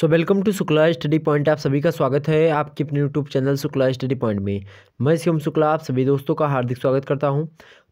so welcome to Shukla study point आप सभी का स्वागत है आपके अपने YouTube channel Shukla study point में मैं शिवम शुक्ला आप सभी दोस्तों का हार्दिक स्वागत करता हूं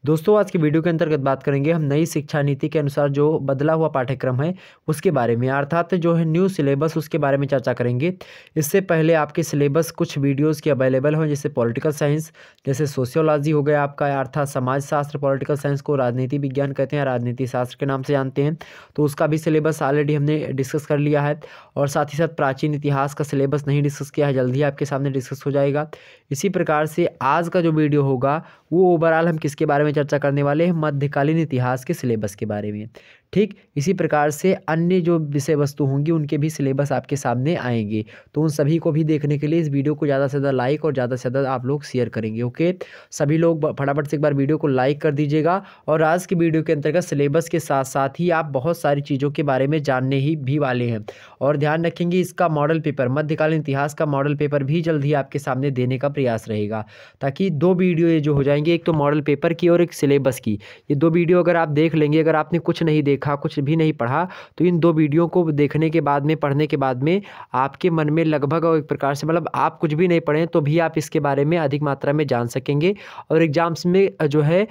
दोस्तों आज की वीडियो के अंतर्गत बात करेंगे हम नई शिक्षा नीति के अनुसार जो बदला हुआ पाठ्यक्रम है उसके बारे में अर्थात जो है न्यू सिलेबस उसके बारे में चर्चा करेंगे इससे पहले आपके सिलेबस कुछ वीडियोस के अवेलेबल हों जैसे पॉलिटिकल साइंस जैसे सोशियोलॉजी हो गया आपका अर्थात समाजशास्त्र पॉलिटिकल साइंस को राजनीति विज्ञान कहते हैं राजनीति शास्त्र के नाम से जानते हैं तो उसका भी सिलेबस ऑलरेडी हमने डिस्कस कर लिया है और साथ ही साथ प्राचीन इतिहास का सिलेबस नहीं डिस्कस किया है जल्द ही आपके सामने डिस्कस हो जाएगा इसी प्रकार से आज का जो वीडियो होगा वो ओवरऑल हम किसके बारे में में चर्चा करने वाले हैं मध्यकालीन इतिहास के सिलेबस के बारे में ठीक इसी प्रकार से अन्य जो विषय वस्तु होंगी उनके भी सिलेबस आपके सामने आएंगे तो उन सभी को भी देखने के लिए इस वीडियो को ज़्यादा से ज़्यादा लाइक और ज़्यादा से ज़्यादा आप लोग शेयर करेंगे ओके सभी लोग फटाफट से एक बार वीडियो को लाइक कर दीजिएगा और आज की वीडियो के अंतर्गत सिलेबस के साथ साथ ही आप बहुत सारी चीज़ों के बारे में जानने ही भी वाले हैं और ध्यान रखेंगे इसका मॉडल पेपर मध्यकालीन इतिहास का मॉडल पेपर भी जल्द ही आपके सामने देने का प्रयास रहेगा ताकि दो वीडियो ये जो हो जाएंगे एक तो मॉडल पेपर की और एक सिलेबस की ये दो वीडियो अगर आप देख लेंगे अगर आपने कुछ नहीं देख लिखा कुछ भी नहीं पढ़ा तो इन दो वीडियो को देखने के बाद में पढ़ने के बाद में आपके मन में लगभग एक प्रकार से मतलब आप कुछ भी नहीं पढ़ें तो भी आप इसके बारे में अधिक मात्रा में जान सकेंगे और एग्ज़ाम्स में जो है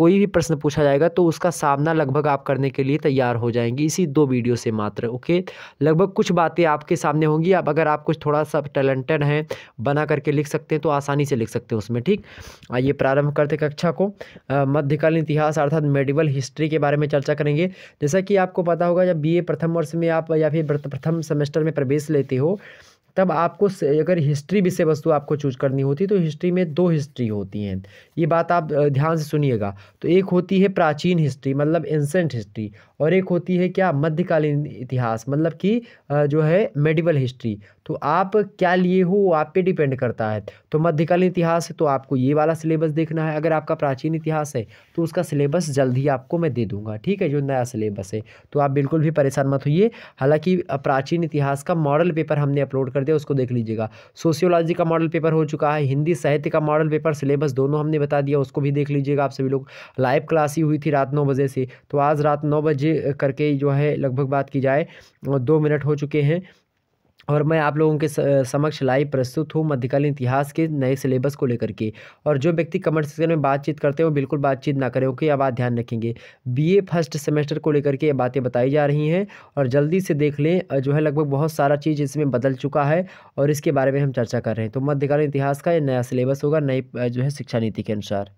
कोई भी प्रश्न पूछा जाएगा तो उसका सामना लगभग आप करने के लिए तैयार हो जाएंगे इसी दो वीडियो से मात्र ओके लगभग कुछ बातें आपके सामने होंगी आप अगर आप कुछ थोड़ा सा टैलेंटेड हैं बना करके लिख सकते हैं तो आसानी से लिख सकते हैं उसमें ठीक आइए प्रारंभ करते कक्षा को मध्यकालीन इतिहास अर्थात मेडिवल हिस्ट्री के बारे में चर्चा करेंगे जैसा कि आपको पता होगा जब बीए प्रथम वर्ष में आप या फिर प्रथम सेमेस्टर में प्रवेश लेते हो तब आपको अगर हिस्ट्री विषय वस्तु आपको चूज करनी होती तो हिस्ट्री में दो हिस्ट्री होती हैं ये बात आप ध्यान से सुनिएगा तो एक होती है प्राचीन हिस्ट्री मतलब एंसेंट हिस्ट्री और एक होती है क्या मध्यकालीन इतिहास मतलब कि जो है मेडिवल हिस्ट्री तो आप क्या लिए हो आप पे डिपेंड करता है तो मध्यकालीन इतिहास है तो आपको ये वाला सिलेबस देखना है अगर आपका प्राचीन इतिहास है तो उसका सिलेबस जल्द ही आपको मैं दे दूंगा ठीक है जो नया सिलेबस है तो आप बिल्कुल भी परेशान मत होइए हालांकि प्राचीन इतिहास का मॉडल पेपर हमने अपलोड कर दिया उसको देख लीजिएगा सोशियोलॉजी का मॉडल पेपर हो चुका है हिंदी साहित्य का मॉडल पेपर सिलेबस दोनों हमने बता दिया उसको भी देख लीजिएगा आप सभी लोग लाइव क्लास ही हुई थी रात नौ बजे से तो आज रात नौ बजे करके जो है लगभग बात की जाए दो मिनट हो चुके हैं और मैं आप लोगों के समक्ष लाइव प्रस्तुत हूँ मध्यकालीन इतिहास के नए सिलेबस को लेकर के और जो व्यक्ति कमेंट सेक्शन में बातचीत करते हैं वो बिल्कुल बातचीत ना करें ओके अब आप ध्यान रखेंगे बीए फर्स्ट सेमेस्टर को लेकर के ये बातें बताई जा रही हैं और जल्दी से देख लें जो है लगभग बहुत सारा चीज़ इसमें बदल चुका है और इसके बारे में हम चर्चा कर रहे हैं तो मध्यकालीन इतिहास का ये नया सिलेबस होगा नई जो है शिक्षा नीति के अनुसार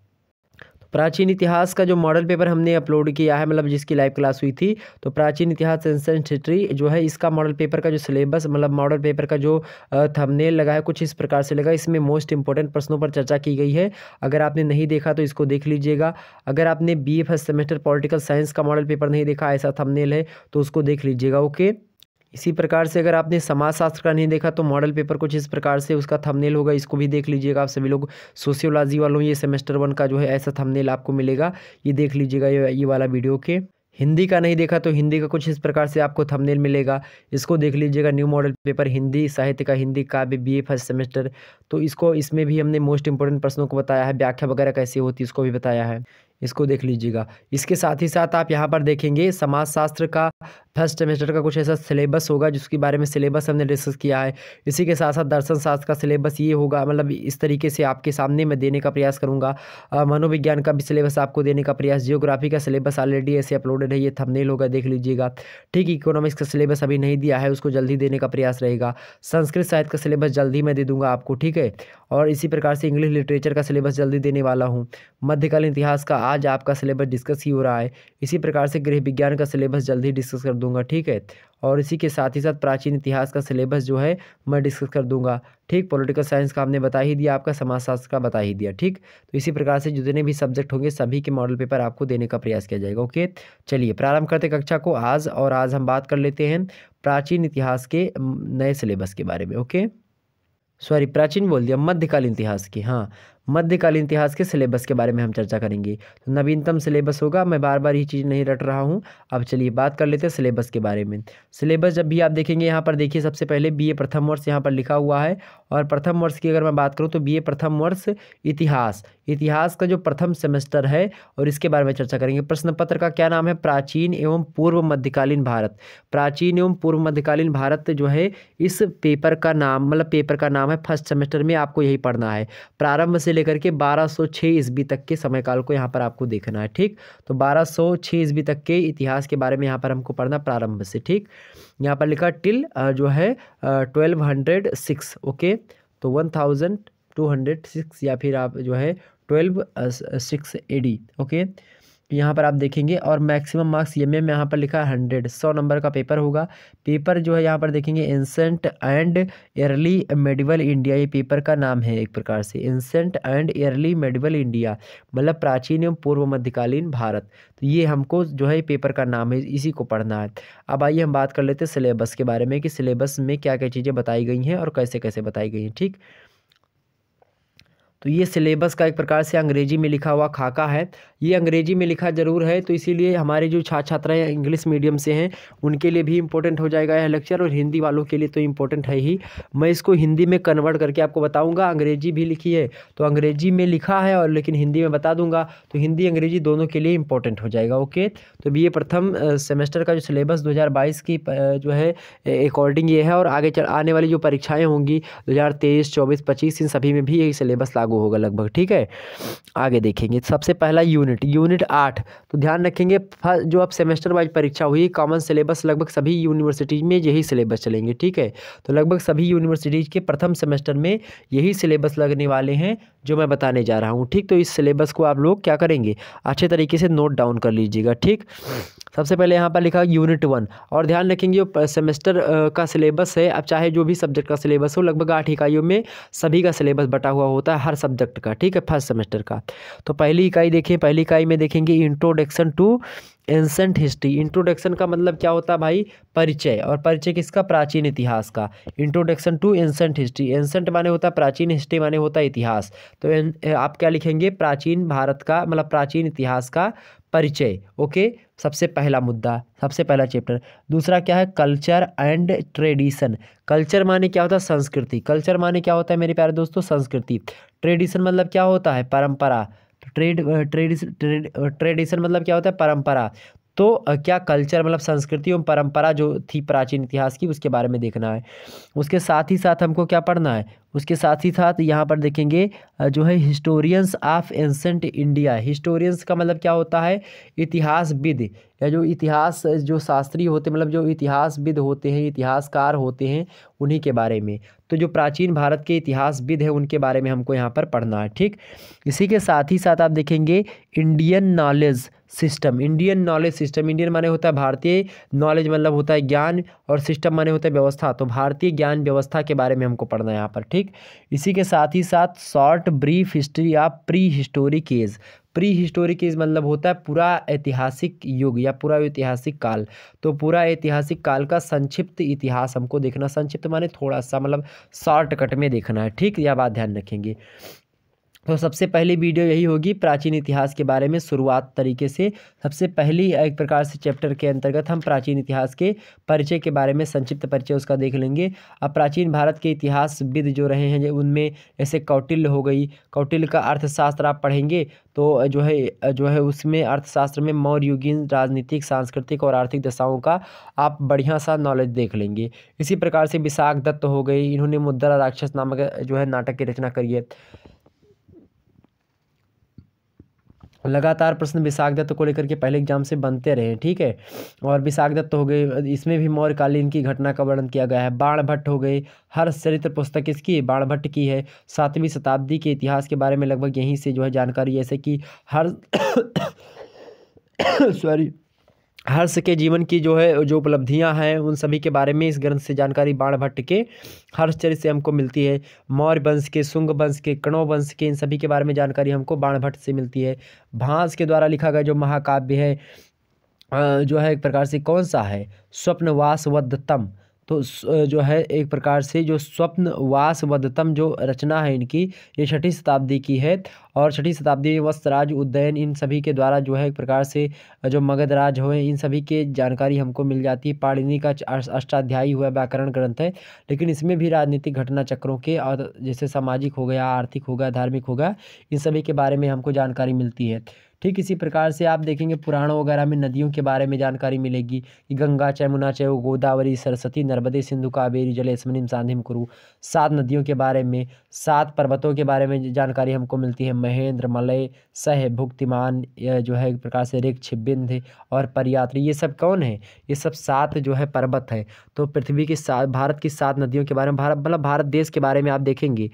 प्राचीन इतिहास का जो मॉडल पेपर हमने अपलोड किया है मतलब जिसकी लाइव क्लास हुई थी तो प्राचीन इतिहास एंसेंट हिस्ट्री जो है इसका मॉडल पेपर का जो सिलेबस मतलब मॉडल पेपर का जो थंबनेल लगा है कुछ इस प्रकार से लगा इसमें मोस्ट इंपॉर्टेंट प्रश्नों पर चर्चा की गई है अगर आपने नहीं देखा तो इसको देख लीजिएगा अगर आपने B first semester political science का मॉडल पेपर नहीं देखा ऐसा थमनेल है तो उसको देख लीजिएगा ओके इसी प्रकार से अगर आपने समाजशास्त्र का नहीं देखा तो मॉडल पेपर कुछ इस प्रकार से उसका थंबनेल होगा इसको भी देख लीजिएगा आप सभी लोग सोशियोलॉजी वालों ये सेमेस्टर वन का जो है ऐसा थंबनेल आपको मिलेगा ये देख लीजिएगा ये ये वाला वीडियो के हिंदी का नहीं देखा तो हिंदी का कुछ इस प्रकार से आपको थंबनेल मिलेगा इसको देख लीजिएगा न्यू मॉडल पेपर हिंदी साहित्य का हिंदी काव्य बी ए फर्स्ट सेमेस्टर तो इसको इसमें भी हमने मोस्ट इंपॉर्टेंट प्रश्नों को बताया है व्याख्या वगैरह कैसे होती है इसको भी बताया है इसको देख लीजिएगा इसके साथ ही साथ आप यहाँ पर देखेंगे समाजशास्त्र का फर्स्ट सेमेस्टर का कुछ ऐसा सिलेबस होगा जिसके बारे में सिलेबस हमने डिस्कस किया है इसी के साथ साथ दर्शन शास्त्र का सिलेबस ये होगा मतलब इस तरीके से आपके सामने मैं देने का प्रयास करूँगा मनोविज्ञान का भी सिलेबस आपको देने का प्रयास जियोग्राफी का सिलेबस ऑलरेडी ऐसे अपलोडेड है ये थंबनेल होगा देख लीजिएगा ठीक इकोनॉमिक्स का सिलेबस अभी नहीं दिया है उसको जल्दी देने का प्रयास रहेगा संस्कृत साहित्य का सिलेबस जल्दी मैं दे दूँगा आपको ठीक है और इसी प्रकार से इंग्लिश लिटरेचर का सिलेबस जल्दी देने वाला हूँ मध्यकालीन इतिहास का आज आपका सिलेबस डिस्कस ही हो रहा है इसी प्रकार से गृह विज्ञान का सिलेबस जल्द ही डिस्कस कर दूंगा ठीक है और इसी के साथ ही साथ प्राचीन इतिहास का सिलेबस जो है मैं डिस्कस कर दूंगा ठीक पॉलिटिकल साइंस का हमने बता ही दिया आपका समाजशास्त्र का बता ही दिया ठीक तो इसी प्रकार से जितने भी सब्जेक्ट होंगे सभी के मॉडल पेपर आपको देने का प्रयास किया जाएगा ओके चलिए प्रारंभ करते कक्षा को आज और आज हम बात कर लेते हैं प्राचीन इतिहास के नए सिलेबस के बारे में ओके सॉरी प्राचीन बोल दिया मध्यकालीन इतिहास के हाँ मध्यकालीन इतिहास के सिलेबस के बारे में हम चर्चा करेंगे तो नवीनतम सिलेबस होगा मैं बार बार ये चीज़ नहीं रट रहा हूँ अब चलिए बात कर लेते हैं सिलेबस के बारे में सिलेबस जब भी आप देखेंगे यहाँ पर देखिए सबसे पहले बीए प्रथम वर्ष यहाँ पर लिखा हुआ है और प्रथम वर्ष की अगर मैं बात करूँ तो बी प्रथम वर्ष इतिहास इतिहास का जो प्रथम सेमेस्टर है और इसके बारे में चर्चा करेंगे प्रश्न पत्र का क्या नाम है प्राचीन एवं पूर्व मध्यकालीन भारत प्राचीन एवं पूर्व मध्यकालीन भारत जो है इस पेपर का नाम मतलब पेपर का नाम है फर्स्ट सेमेस्टर में आपको यही पढ़ना है प्रारंभ से लेकर के 1206 ईस्वी तक के समय काल को यहाँ पर आपको देखना है ठीक तो 1206 ईस्वी तक के इतिहास के बारे में यहाँ पर हमको पढ़ना प्रारंभ से ठीक यहाँ पर लिखा टिल जो है ट्वेल्व हंड्रेड सिक्स ओके तो one thousand two hundred six या फिर आप जो है ट्वेल्व सिक्स एडी ओके यहाँ पर आप देखेंगे और मैक्सिमम मार्क्स ये e एम यहाँ पर लिखा है हंड्रेड सौ नंबर का पेपर होगा पेपर जो है यहाँ पर देखेंगे ancient and early medieval India ये पेपर का नाम है एक प्रकार से ancient and early medieval India मतलब प्राचीन एवं पूर्व मध्यकालीन भारत तो ये हमको जो है पेपर का नाम है इसी को पढ़ना है अब आइए हम बात कर लेते हैं सिलेबस के बारे में कि सिलेबस में क्या क्या चीज़ें बताई गई हैं और कैसे कैसे बताई गई हैं ठीक तो ये सिलेबस का एक प्रकार से अंग्रेजी में लिखा हुआ खाका है ये अंग्रेजी में लिखा ज़रूर है तो इसीलिए हमारे जो छात्र छात्राएँ इंग्लिश मीडियम से हैं उनके लिए भी इम्पोर्टेंट हो जाएगा यह लेक्चर और हिंदी वालों के लिए तो इम्पोर्टेंट है ही मैं इसको हिंदी में कन्वर्ट करके आपको बताऊँगा अंग्रेजी भी लिखी है तो अंग्रेजी में लिखा है और लेकिन हिंदी में बता दूंगा तो हिंदी अंग्रेजी दोनों के लिए इम्पोर्टेंट हो जाएगा ओके तो ये प्रथम सेमेस्टर का जो सिलेबस दो की जो है अकॉर्डिंग ये है और आगे चल आने वाली जो परीक्षाएँ होंगी दो हज़ार तेईस इन सभी में भी यही सिलेबस लागू होगा लगभग ठीक है आगे देखेंगे सबसे पहला यूनिट यूनिट यूनिट आठ तो ध्यान रखेंगे जो अब सेमेस्टर वाइज परीक्षा हुई कॉमन सिलेबस लगभग सभी यूनिवर्सिटीज़ में यही सिलेबस चलेंगे ठीक है तो लगभग सभी यूनिवर्सिटीज़ के प्रथम सेमेस्टर में यही सिलेबस लगने वाले हैं जो मैं बताने जा रहा हूँ ठीक तो इस सिलेबस को आप लोग क्या करेंगे अच्छे तरीके से नोट डाउन कर लीजिएगा ठीक सबसे पहले यहाँ पर लिखा यूनिट वन और ध्यान रखेंगे जो सेमेस्टर का सिलेबस है अब चाहे जो भी सब्जेक्ट का सिलेबस हो लगभग आठ इकाइयों में सभी का सिलेबस बटा हुआ होता है हर सब्जेक्ट का ठीक है फर्स्ट सेमेस्टर का तो पहली इकाई देखें पहली पहली इकाई में देखेंगे introduction to ancient history introduction का मतलब क्या होता है भाई परिचय और परिचय किसका प्राचीन इतिहास का introduction to ancient history ancient माने होता है प्राचीन हिस्ट्री माने होता है इतिहास तो आप क्या लिखेंगे प्राचीन भारत का मतलब प्राचीन इतिहास का परिचय ओके सबसे पहला मुद्दा सबसे पहला चैप्टर दूसरा क्या है कल्चर एंड ट्रेडिशन कल्चर माने क्या होता है संस्कृति कल्चर माने क्या होता है मेरे प्यारे दोस्तों संस्कृति ट्रेडिशन मतलब क्या होता है परंपरा ट्रेड ट्रेडिशन ट्रेड ट्रेडिशन मतलब क्या होता है परंपरा तो क्या कल्चर मतलब संस्कृति एवं परंपरा जो थी प्राचीन इतिहास की उसके बारे में देखना है उसके साथ ही साथ हमको क्या पढ़ना है उसके साथ ही साथ यहाँ पर देखेंगे जो है historians of ancient India historians का मतलब क्या होता है इतिहासविद या जो इतिहास जो शास्त्री होते मतलब जो इतिहासविद होते हैं इतिहासकार होते हैं उन्हीं के बारे में तो जो प्राचीन भारत के इतिहासविद हैं उनके बारे में हमको यहाँ पर पढ़ना है ठीक इसी के साथ ही साथ आप देखेंगे Indian knowledge system Indian knowledge system Indian माने होता है भारतीय नॉलेज मतलब होता है ज्ञान और सिस्टम माने होता है व्यवस्था तो भारतीय ज्ञान व्यवस्था के बारे में हमको पढ़ना है यहाँ पर ठीक इसी के साथ ही साथ शॉर्ट ब्रीफ हिस्ट्री या prehistoric age prehistoric age मतलब होता है पूरा ऐतिहासिक युग या पूरा ऐतिहासिक काल तो पूरा ऐतिहासिक काल का संक्षिप्त इतिहास हमको देखना संक्षिप्त माने थोड़ा सा मतलब शॉर्टकट में देखना है ठीक यह बात ध्यान रखेंगे तो सबसे पहली वीडियो यही होगी प्राचीन इतिहास के बारे में शुरुआत तरीके से सबसे पहली एक प्रकार से चैप्टर के अंतर्गत हम प्राचीन इतिहास के परिचय के बारे में संक्षिप्त परिचय उसका देख लेंगे अब प्राचीन भारत के इतिहासविद जो रहे हैं उनमें जैसे कौटिल्य हो गई कौटिल्य का अर्थशास्त्र आप पढ़ेंगे तो जो है जो है उसमें अर्थशास्त्र में मौर्युगीन राजनीतिक सांस्कृतिक और आर्थिक दशाओं का आप बढ़िया सा नॉलेज देख लेंगे इसी प्रकार से विशाख दत्त हो गई इन्होंने मुद्रा राक्षस नामक जो है नाटक की रचना करी है लगातार प्रश्न विशाख दत्त को लेकर के पहले एग्जाम से बनते रहे ठीक है और विशाख दत्त हो गए इसमें भी मौर्यकालीन की घटना का वर्णन किया गया है बाण भट्ट हो गए हर चरित्र पुस्तक इसकी बाण भट्ट की है सातवीं शताब्दी के इतिहास के बारे में लगभग यहीं से जो है जानकारी जैसे कि हर सॉरी हर्ष के जीवन की जो है जो उपलब्धियां हैं उन सभी के बारे में इस ग्रंथ से जानकारी बाण भट्ट के चरित से हमको मिलती है मौर्य वंश के सुंग वंश के कणो वंश के इन सभी के बारे में जानकारी हमको बाण भट्ट से मिलती है भांस के द्वारा लिखा गया जो महाकाव्य है जो है एक प्रकार से कौन सा है स्वप्नवासवदतम तो जो है एक प्रकार से जो स्वप्न वासवदतम जो रचना है इनकी ये छठी शताब्दी की है और छठी शताब्दी में राज उद्दयन इन सभी के द्वारा जो है एक प्रकार से जो मगधराज हुए इन सभी के जानकारी हमको मिल जाती है पाणिनी का अष्टाध्यायी हुआ व्याकरण ग्रंथ है लेकिन इसमें भी राजनीतिक घटना चक्रों के और जैसे सामाजिक हो गया आर्थिक हो गया धार्मिक हो गया इन सभी के बारे में हमको जानकारी मिलती है ठीक इसी प्रकार से आप देखेंगे पुराणों वगैरह में नदियों के बारे में जानकारी मिलेगी कि गंगा चमुना चाहे गोदावरी सरस्वती नर्मदे सिंधु कावेरी जलेसमनिम सांधिम कुरु सात नदियों के बारे में सात पर्वतों के बारे में जानकारी हमको मिलती है महेंद्र मलय सह भुक्तिमान जो है एक प्रकार से रिक्ष बिंध और परयात्री ये सब कौन है ये सब सात जो है पर्वत है तो पृथ्वी की सात भारत की सात नदियों के बारे में भारत मतलब भारत देश के बारे में आप देखेंगे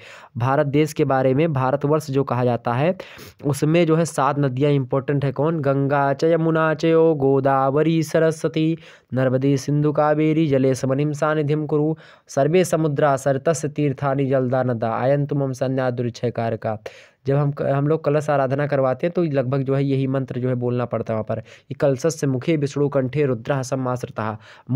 भारत देश के बारे में भारतवर्ष जो कहा जाता है उसमें जो है सात नदियाँ इंपॉर्टेंट है कौन गंगा च यमुना च गोदावरी सरस्वती नर्मदी सिंधु कावेरी जले समनिम सानिधिम कुरु सर्वे समुद्रा सरतस तीर्थानि जलदा नदा आयन तुम संज्ञा दुर्क्षय कारका जब हम हम लोग कलश आराधना करवाते हैं तो लगभग जो है यही मंत्र जो है बोलना पड़ता है वहाँ पर कि कलशस से मुखे विष्णु कंठे रुद्र सम्माश्रता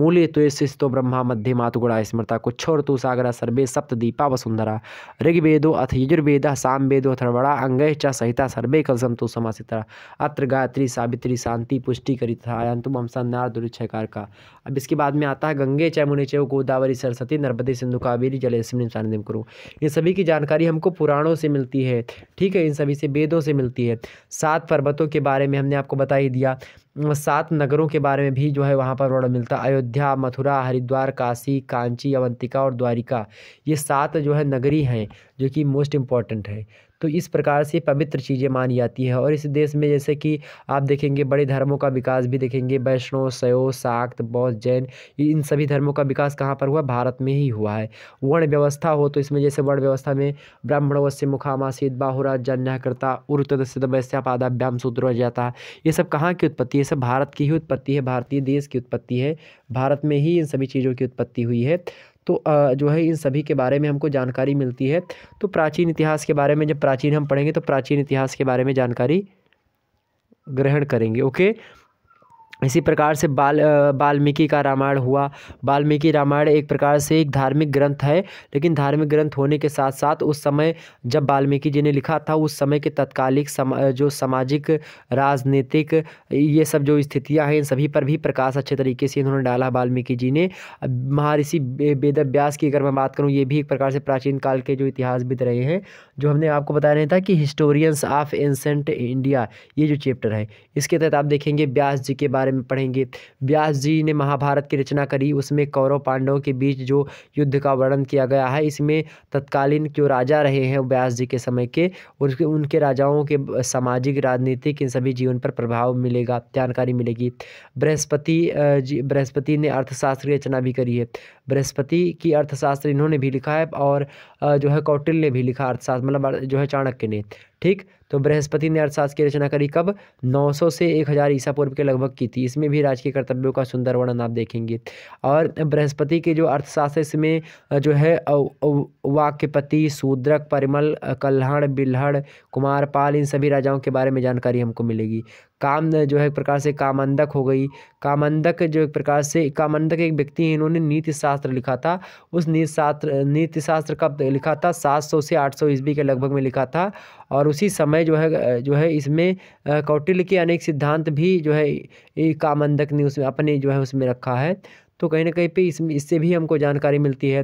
मूल्य तो शिस्तो ब्रह्मा मध्य मातुगुणा स्मृता और तो सागरा सर्वे सप्त दीपा वसुंधरा ऋग्वेदो अथ यजुर्वेद वेदो अथर्वड़ा अंगय च सहिता सर्वे कलशम तो समासितरा अत्र गायत्री सावित्री शांति पुष्टि करी था आयंतुम हमसा नार दुरुच्छकार का अब इसके बाद में आता है गंगे मुनि चय गोदावरी सरस्वती नर्मदे सिंधु कावेरी जलेश्वरी सानिधिम करूँ ये सभी की जानकारी हमको पुराणों से मिलती है ठीक है इन सभी से वेदों से मिलती है सात पर्वतों के बारे में हमने आपको बता ही दिया सात नगरों के बारे में भी जो है वहाँ पर वर्ण मिलता है अयोध्या मथुरा हरिद्वार काशी कांची अवंतिका और द्वारिका ये सात जो है नगरी हैं जो कि मोस्ट इम्पॉर्टेंट है तो इस प्रकार से पवित्र चीज़ें मानी जाती है और इस देश में जैसे कि आप देखेंगे बड़े धर्मों का विकास भी देखेंगे वैष्णव सयो साक्त बौद्ध जैन इन सभी धर्मों का विकास कहाँ पर हुआ भारत में ही हुआ है वर्ण व्यवस्था हो तो इसमें जैसे वर्ण व्यवस्था में ब्राह्मण वस्य मुखामासीद बाहुरा जन्याकृता उर्तद वैश्यापादाभ्याम सूत्र जाता ये सब कहाँ की उत्पत्ति है सब भारत की ही उत्पत्ति है भारतीय देश की उत्पत्ति है भारत में ही इन सभी चीज़ों की उत्पत्ति हुई है तो जो है इन सभी के बारे में हमको जानकारी मिलती है तो प्राचीन इतिहास के बारे में जब प्राचीन हम पढ़ेंगे तो प्राचीन इतिहास के बारे में जानकारी ग्रहण करेंगे ओके इसी प्रकार से बाल वाल्मीकि का रामायण हुआ वाल्मीकि रामायण एक प्रकार से एक धार्मिक ग्रंथ है लेकिन धार्मिक ग्रंथ होने के साथ साथ उस समय जब वाल्मीकि जी ने लिखा था उस समय के तत्कालिक सम जो सामाजिक राजनीतिक ये सब जो स्थितियां हैं इन सभी पर भी प्रकाश अच्छे तरीके से इन्होंने डाला वाल्मीकि जी ने महर्षि वेद की अगर मैं बात करूँ ये भी एक प्रकार से प्राचीन काल के जो इतिहासविद रहे हैं जो हमने आपको बताया नहीं था कि हिस्टोरियंस ऑफ एंसेंट इंडिया ये जो चैप्टर है इसके तहत आप देखेंगे व्यास जी के बारे में पढ़ेंगे व्यास जी ने महाभारत की रचना करी उसमें कौरव पांडवों के बीच जो युद्ध का वर्णन किया गया है इसमें तत्कालीन जो राजा रहे हैं व्यास जी के समय के और उनके राजाओं के सामाजिक राजनीतिक इन सभी जीवन पर प्रभाव मिलेगा जानकारी मिलेगी बृहस्पति बृहस्पति ने अर्थशास्त्र की रचना भी करी है बृहस्पति की अर्थशास्त्र इन्होंने भी लिखा है और जो है कौटिल ने भी लिखा अर्थशास्त्र अर्थशास्त्र मतलब जो है चाणक्य ने ठीक तो बृहस्पति ने अर्थशास्त्र की रचना करी कब 900 से 1000 ईसा पूर्व के लगभग की थी इसमें भी राजकीय कर्तव्यों का सुंदर वर्णन आप देखेंगे और बृहस्पति के जो अर्थशास्त्र इसमें जो है वाक्यपति सूद्रक परिमल कल्हण बिल्हड़ कुमारपाल इन सभी राजाओं के बारे में जानकारी हमको मिलेगी काम जो है एक प्रकार से कामंदक हो गई कामंदक जो एक प्रकार से कामंदक एक व्यक्ति हैं इन्होंने नीति शास्त्र लिखा था उस नीति शास्त्र नीति शास्त्र कब लिखा था सात सौ से आठ सौ ईस्वी के लगभग में लिखा था और उसी समय जो है जो है इसमें कौटिल्य के अनेक सिद्धांत भी जो है कामंदक ने उसमें अपने जो है उसमें रखा है तो कहीं ना कहीं पर इसमें इससे भी हमको जानकारी मिलती है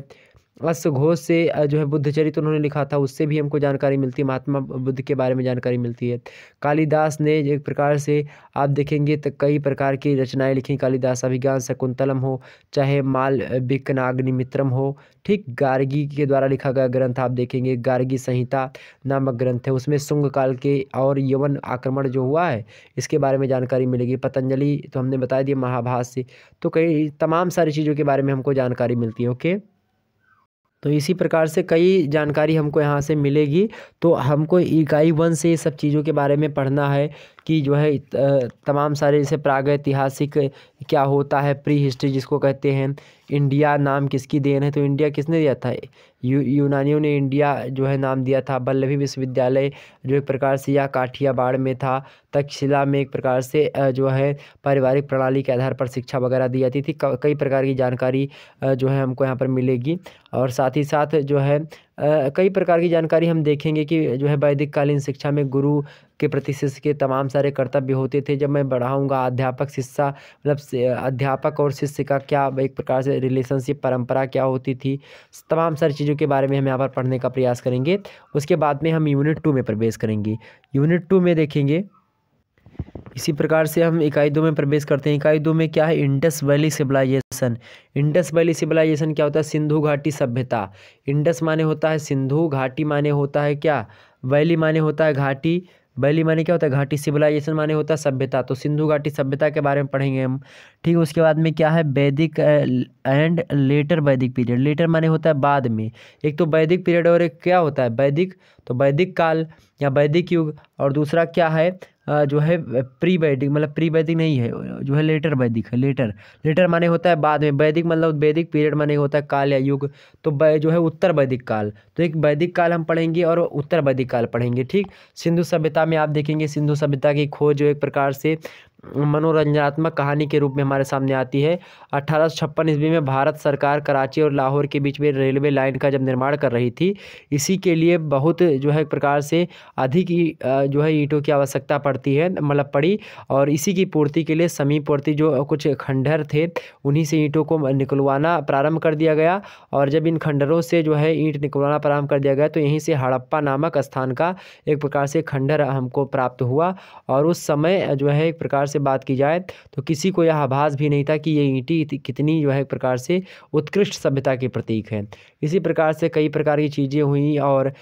अश्वघोष से जो है बुद्ध बुद्धचरित उन्होंने लिखा था उससे भी हमको जानकारी मिलती है महात्मा बुद्ध के बारे में जानकारी मिलती है कालिदास ने एक प्रकार से आप देखेंगे तो कई प्रकार की रचनाएं लिखी कालिदास अभिज्ञान शकुंतलम हो चाहे माल विकनाग्निमित्रम हो ठीक गार्गी के द्वारा लिखा गया ग्रंथ आप देखेंगे गार्गी संहिता नामक ग्रंथ है उसमें शुंग काल के और यवन आक्रमण जो हुआ है इसके बारे में जानकारी मिलेगी पतंजलि तो हमने बता दिया से तो कई तमाम सारी चीज़ों के बारे में हमको जानकारी मिलती है ओके तो इसी प्रकार से कई जानकारी हमको यहाँ से मिलेगी तो हमको इकाई वन से ये सब चीज़ों के बारे में पढ़ना है कि जो है तमाम सारे जैसे प्रागैतिहासिक क्या होता है प्री हिस्ट्री जिसको कहते हैं इंडिया नाम किसकी देन है तो इंडिया किसने दिया था यू यूनानियों ने इंडिया जो है नाम दिया था बल्लभी विश्वविद्यालय जो एक प्रकार से यह काठियाबाड़ में था तक्षशिला में एक प्रकार से जो है पारिवारिक प्रणाली के आधार पर शिक्षा वगैरह दी जाती थी कई प्रकार की जानकारी जो है हमको यहाँ पर मिलेगी और साथ ही साथ जो है कई प्रकार की जानकारी हम देखेंगे कि जो है वैदिक कालीन शिक्षा में गुरु के प्रति शिष्य के तमाम सारे कर्तव्य होते थे जब मैं बढ़ाऊँगा अध्यापक शिष्य मतलब अध्यापक और शिष्य का क्या एक प्रकार से रिलेशनशिप परंपरा क्या होती थी तमाम सारी चीज़ों के बारे में हम यहाँ पर पढ़ने का प्रयास करेंगे उसके बाद में हम यूनिट टू में प्रवेश करेंगे यूनिट टू में देखेंगे इसी प्रकार से हम इकाई दो में प्रवेश करते हैं इकाई दो में क्या है Indus valley civilisation Indus valley civilisation क्या होता है सिंधु घाटी सभ्यता इंडस माने होता है सिंधु घाटी माने होता है क्या वैली माने होता है घाटी वैली माने क्या होता है घाटी सिविलाइजेशन माने होता है सभ्यता तो सिंधु घाटी सभ्यता के बारे में पढ़ेंगे हम ठीक है उसके बाद में क्या है Vedic and later Vedic period later माने होता है बाद में एक तो वैदिक पीरियड और एक क्या होता है वैदिक तो वैदिक काल या वैदिक युग और दूसरा क्या है जो है प्री वैदिक मतलब प्री वैदिक नहीं है जो है लेटर वैदिक है लेटर लेटर माने होता है बाद में वैदिक मतलब वैदिक पीरियड माने होता है काल या युग तो जो है उत्तर वैदिक काल तो एक वैदिक काल हम पढ़ेंगे और उत्तर वैदिक काल पढ़ेंगे ठीक सिंधु सभ्यता में आप देखेंगे सिंधु सभ्यता की खोज जो एक प्रकार से मनोरंजनात्मक कहानी के रूप में हमारे सामने आती है अठारह ईस्वी में भारत सरकार कराची और लाहौर के बीच में रेलवे लाइन का जब निर्माण कर रही थी इसी के लिए बहुत जो है एक प्रकार से अधिक जो है ईंटों की आवश्यकता पड़ती है मतलब पड़ी और इसी की पूर्ति के लिए समीपवर्ती जो कुछ खंडहर थे उन्हीं से ईंटों को निकलवाना प्रारंभ कर दिया गया और जब इन खंडरों से जो है ईंट निकलवाना प्रारंभ कर दिया गया तो यहीं से हड़प्पा नामक स्थान का एक प्रकार से खंडहर हमको प्राप्त हुआ और उस समय जो है एक प्रकार से बात की जाए तो किसी को यह आभास भी नहीं था कि ये ईंटी कितनी जो है एक प्रकार से उत्कृष्ट सभ्यता के प्रतीक है इसी प्रकार से कई प्रकार की चीज़ें हुई और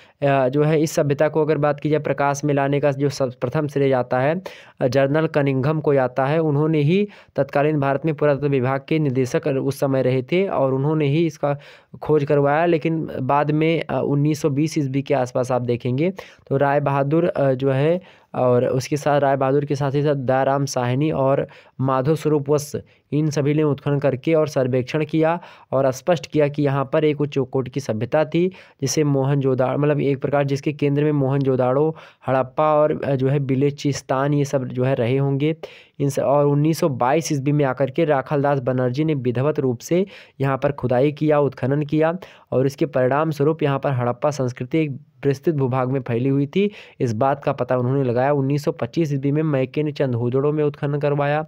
जो है इस सभ्यता को अगर बात की जाए प्रकाश में लाने का जो प्रथम श्रेय जाता है जर्नल कनिंघम को जाता है उन्होंने ही तत्कालीन भारत में पुरातत्व विभाग के निदेशक उस समय रहे थे और उन्होंने ही इसका खोज करवाया लेकिन बाद में 1920 ईस्वी के आसपास आप देखेंगे तो राय बहादुर जो है और उसके साथ राय बहादुर के साथ ही साथ दाराम साहनी और माधो स्वरूप वत्स इन सभी ने उत्खनन करके और सर्वेक्षण किया और स्पष्ट किया कि यहाँ पर एक उच्च की सभ्यता थी जिसे जोदाड़ मतलब एक प्रकार जिसके केंद्र में जोदाड़ो हड़प्पा और जो है बिलेचिस्तान ये सब जो है रहे होंगे इन सब और 1922 ईस्वी में आकर के राखलदास बनर्जी ने विधिवत रूप से यहाँ पर खुदाई किया उत्खनन किया और इसके परिणाम स्वरूप यहाँ पर हड़प्पा संस्कृति एक विस्तृत भूभाग में फैली हुई थी इस बात का पता उन्होंने लगाया 1925 ईस्वी में मैके ने चंद हुजड़ों में उत्खनन करवाया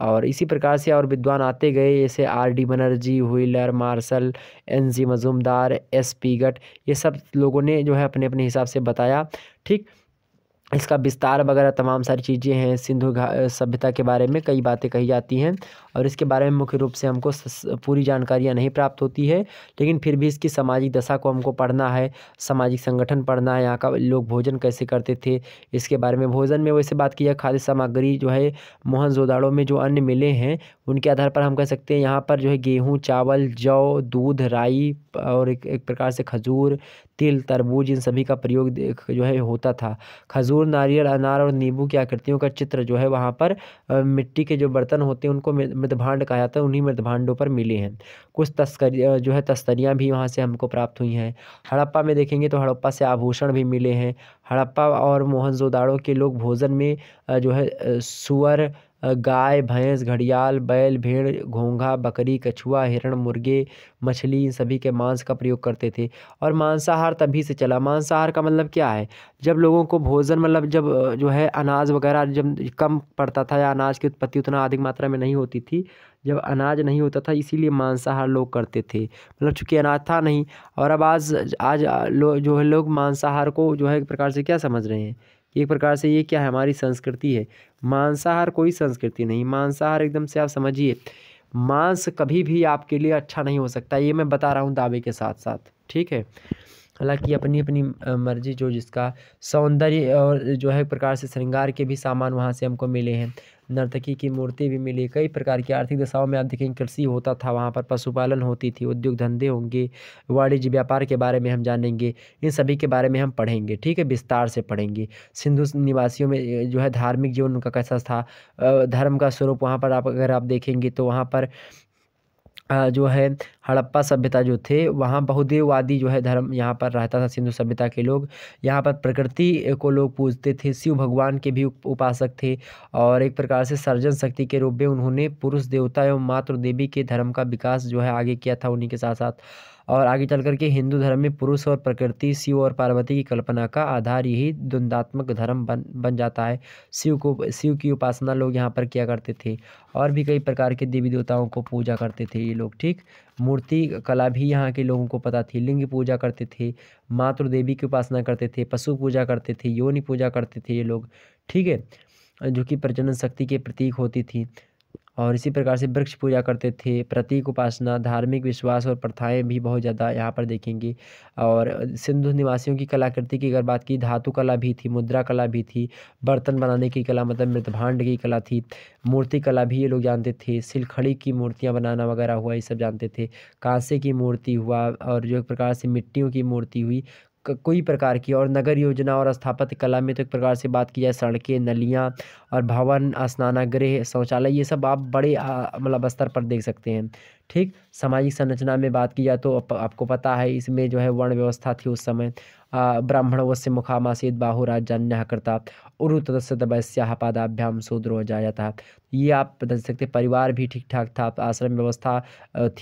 और इसी प्रकार से और विद्वान आते गए जैसे R D Banerjee Wheeler Marshall N G Majumdar S P गट ये सब लोगों ने जो है अपने अपने हिसाब से बताया ठीक इसका विस्तार वगैरह तमाम सारी चीज़ें हैं सिंधु सभ्यता के बारे में कई बातें कही जाती हैं और इसके बारे में मुख्य रूप से हमको पूरी जानकारियाँ नहीं प्राप्त होती है लेकिन फिर भी इसकी सामाजिक दशा को हमको पढ़ना है सामाजिक संगठन पढ़ना है यहाँ का लोग भोजन कैसे करते थे इसके बारे में भोजन में वैसे बात की जाए खाद्य सामग्री जो है मोहन में जो अन्य मिले हैं उनके आधार पर हम कह सकते हैं यहाँ पर जो है गेहूँ चावल जौ दूध राई और एक एक प्रकार से खजूर तिल तरबूज इन सभी का प्रयोग जो है होता था खजूर नारियल अनार और नींबू की आकृतियों का चित्र जो है वहाँ पर मिट्टी के जो बर्तन होते हैं उनको मृदभांड कहा जाता है उन्हीं मृदभांडों पर मिले हैं कुछ तस्कर जो है तस्तरियाँ भी वहाँ से हमको प्राप्त हुई हैं हड़प्पा में देखेंगे तो हड़प्पा से आभूषण भी मिले हैं हड़प्पा और मोहनजोदाड़ों के लोग भोजन में जो है सुअर गाय भैंस घड़ियाल बैल भेड़ घोंघा बकरी कछुआ हिरण मुर्गे मछली इन सभी के मांस का प्रयोग करते थे और मांसाहार तभी से चला मांसाहार का मतलब क्या है जब लोगों को भोजन मतलब जब जो है अनाज वगैरह जब कम पड़ता था या अनाज की उत्पत्ति उतना अधिक मात्रा में नहीं होती थी जब अनाज नहीं होता था इसीलिए मांसाहार लोग करते थे मतलब चूँकि अनाज था नहीं और अब आज आज लो, जो है लोग मांसाहार को जो है एक प्रकार से क्या समझ रहे हैं एक प्रकार से ये क्या है हमारी संस्कृति है मांसाहार कोई संस्कृति नहीं मांसाहार एकदम से आप समझिए मांस कभी भी आपके लिए अच्छा नहीं हो सकता ये मैं बता रहा हूँ दावे के साथ साथ ठीक है हालांकि अपनी अपनी मर्जी जो जिसका सौंदर्य और जो है प्रकार से श्रृंगार के भी सामान वहाँ से हमको मिले हैं नर्तकी की मूर्ति भी मिली कई प्रकार की आर्थिक दशाओं में आप देखेंगे कृषि होता था वहाँ पर पशुपालन होती थी उद्योग धंधे होंगे वाणिज्य व्यापार के बारे में हम जानेंगे इन सभी के बारे में हम पढ़ेंगे ठीक है विस्तार से पढ़ेंगे सिंधु निवासियों में जो है धार्मिक जीवन उनका कैसा था धर्म का स्वरूप वहाँ पर आप अगर आप देखेंगे तो वहाँ पर जो है हड़प्पा सभ्यता जो थे वहाँ बहुदेववादी जो है धर्म यहाँ पर रहता था सिंधु सभ्यता के लोग यहाँ पर प्रकृति को लोग पूजते थे शिव भगवान के भी उपासक थे और एक प्रकार से सर्जन शक्ति के रूप में उन्होंने पुरुष देवता एवं मातृ देवी के धर्म का विकास जो है आगे किया था उन्हीं के साथ साथ और आगे चल करके हिंदू धर्म में पुरुष और प्रकृति शिव और पार्वती की कल्पना का आधार यही द्वंदात्मक धर्म बन बन जाता है शिव को शिव की उपासना लोग यहाँ पर किया करते थे और भी कई प्रकार के देवी देवताओं को पूजा करते थे ये लोग ठीक मूर्ति कला भी यहाँ के लोगों को पता थी लिंग पूजा करते थे मातृ देवी की उपासना करते थे पशु पूजा करते थे योनि पूजा करते थे ये लोग ठीक है जो कि प्रजनन शक्ति के प्रतीक होती थी और इसी प्रकार से वृक्ष पूजा करते थे प्रतीक उपासना धार्मिक विश्वास और प्रथाएं भी बहुत ज़्यादा यहाँ पर देखेंगे और सिंधु निवासियों की कलाकृति की अगर बात की धातु कला भी थी मुद्रा कला भी थी बर्तन बनाने की कला मतलब मृतभांड की कला थी मूर्ति कला भी ये लोग जानते थे सिलखड़ी की मूर्तियाँ बनाना वगैरह हुआ ये सब जानते थे कांसे की मूर्ति हुआ और जो एक प्रकार से मिट्टियों की मूर्ति हुई कोई प्रकार की और नगर योजना और स्थापत्य कला में तो एक प्रकार से बात की जाए सड़कें नलियाँ और भवन स्नानागृह शौचालय ये सब आप बड़े मतलब स्तर पर देख सकते हैं ठीक सामाजिक संरचना में बात की जाए तो आप, आपको पता है इसमें जो है वर्ण व्यवस्था थी उस समय ब्राह्मण वस्य मुखामासीद बाहुराज राजन्य करता उरु तबस्या पादाभ्याम शूद्र हो जाया था ये आप बता सकते परिवार भी ठीक ठाक था आश्रम व्यवस्था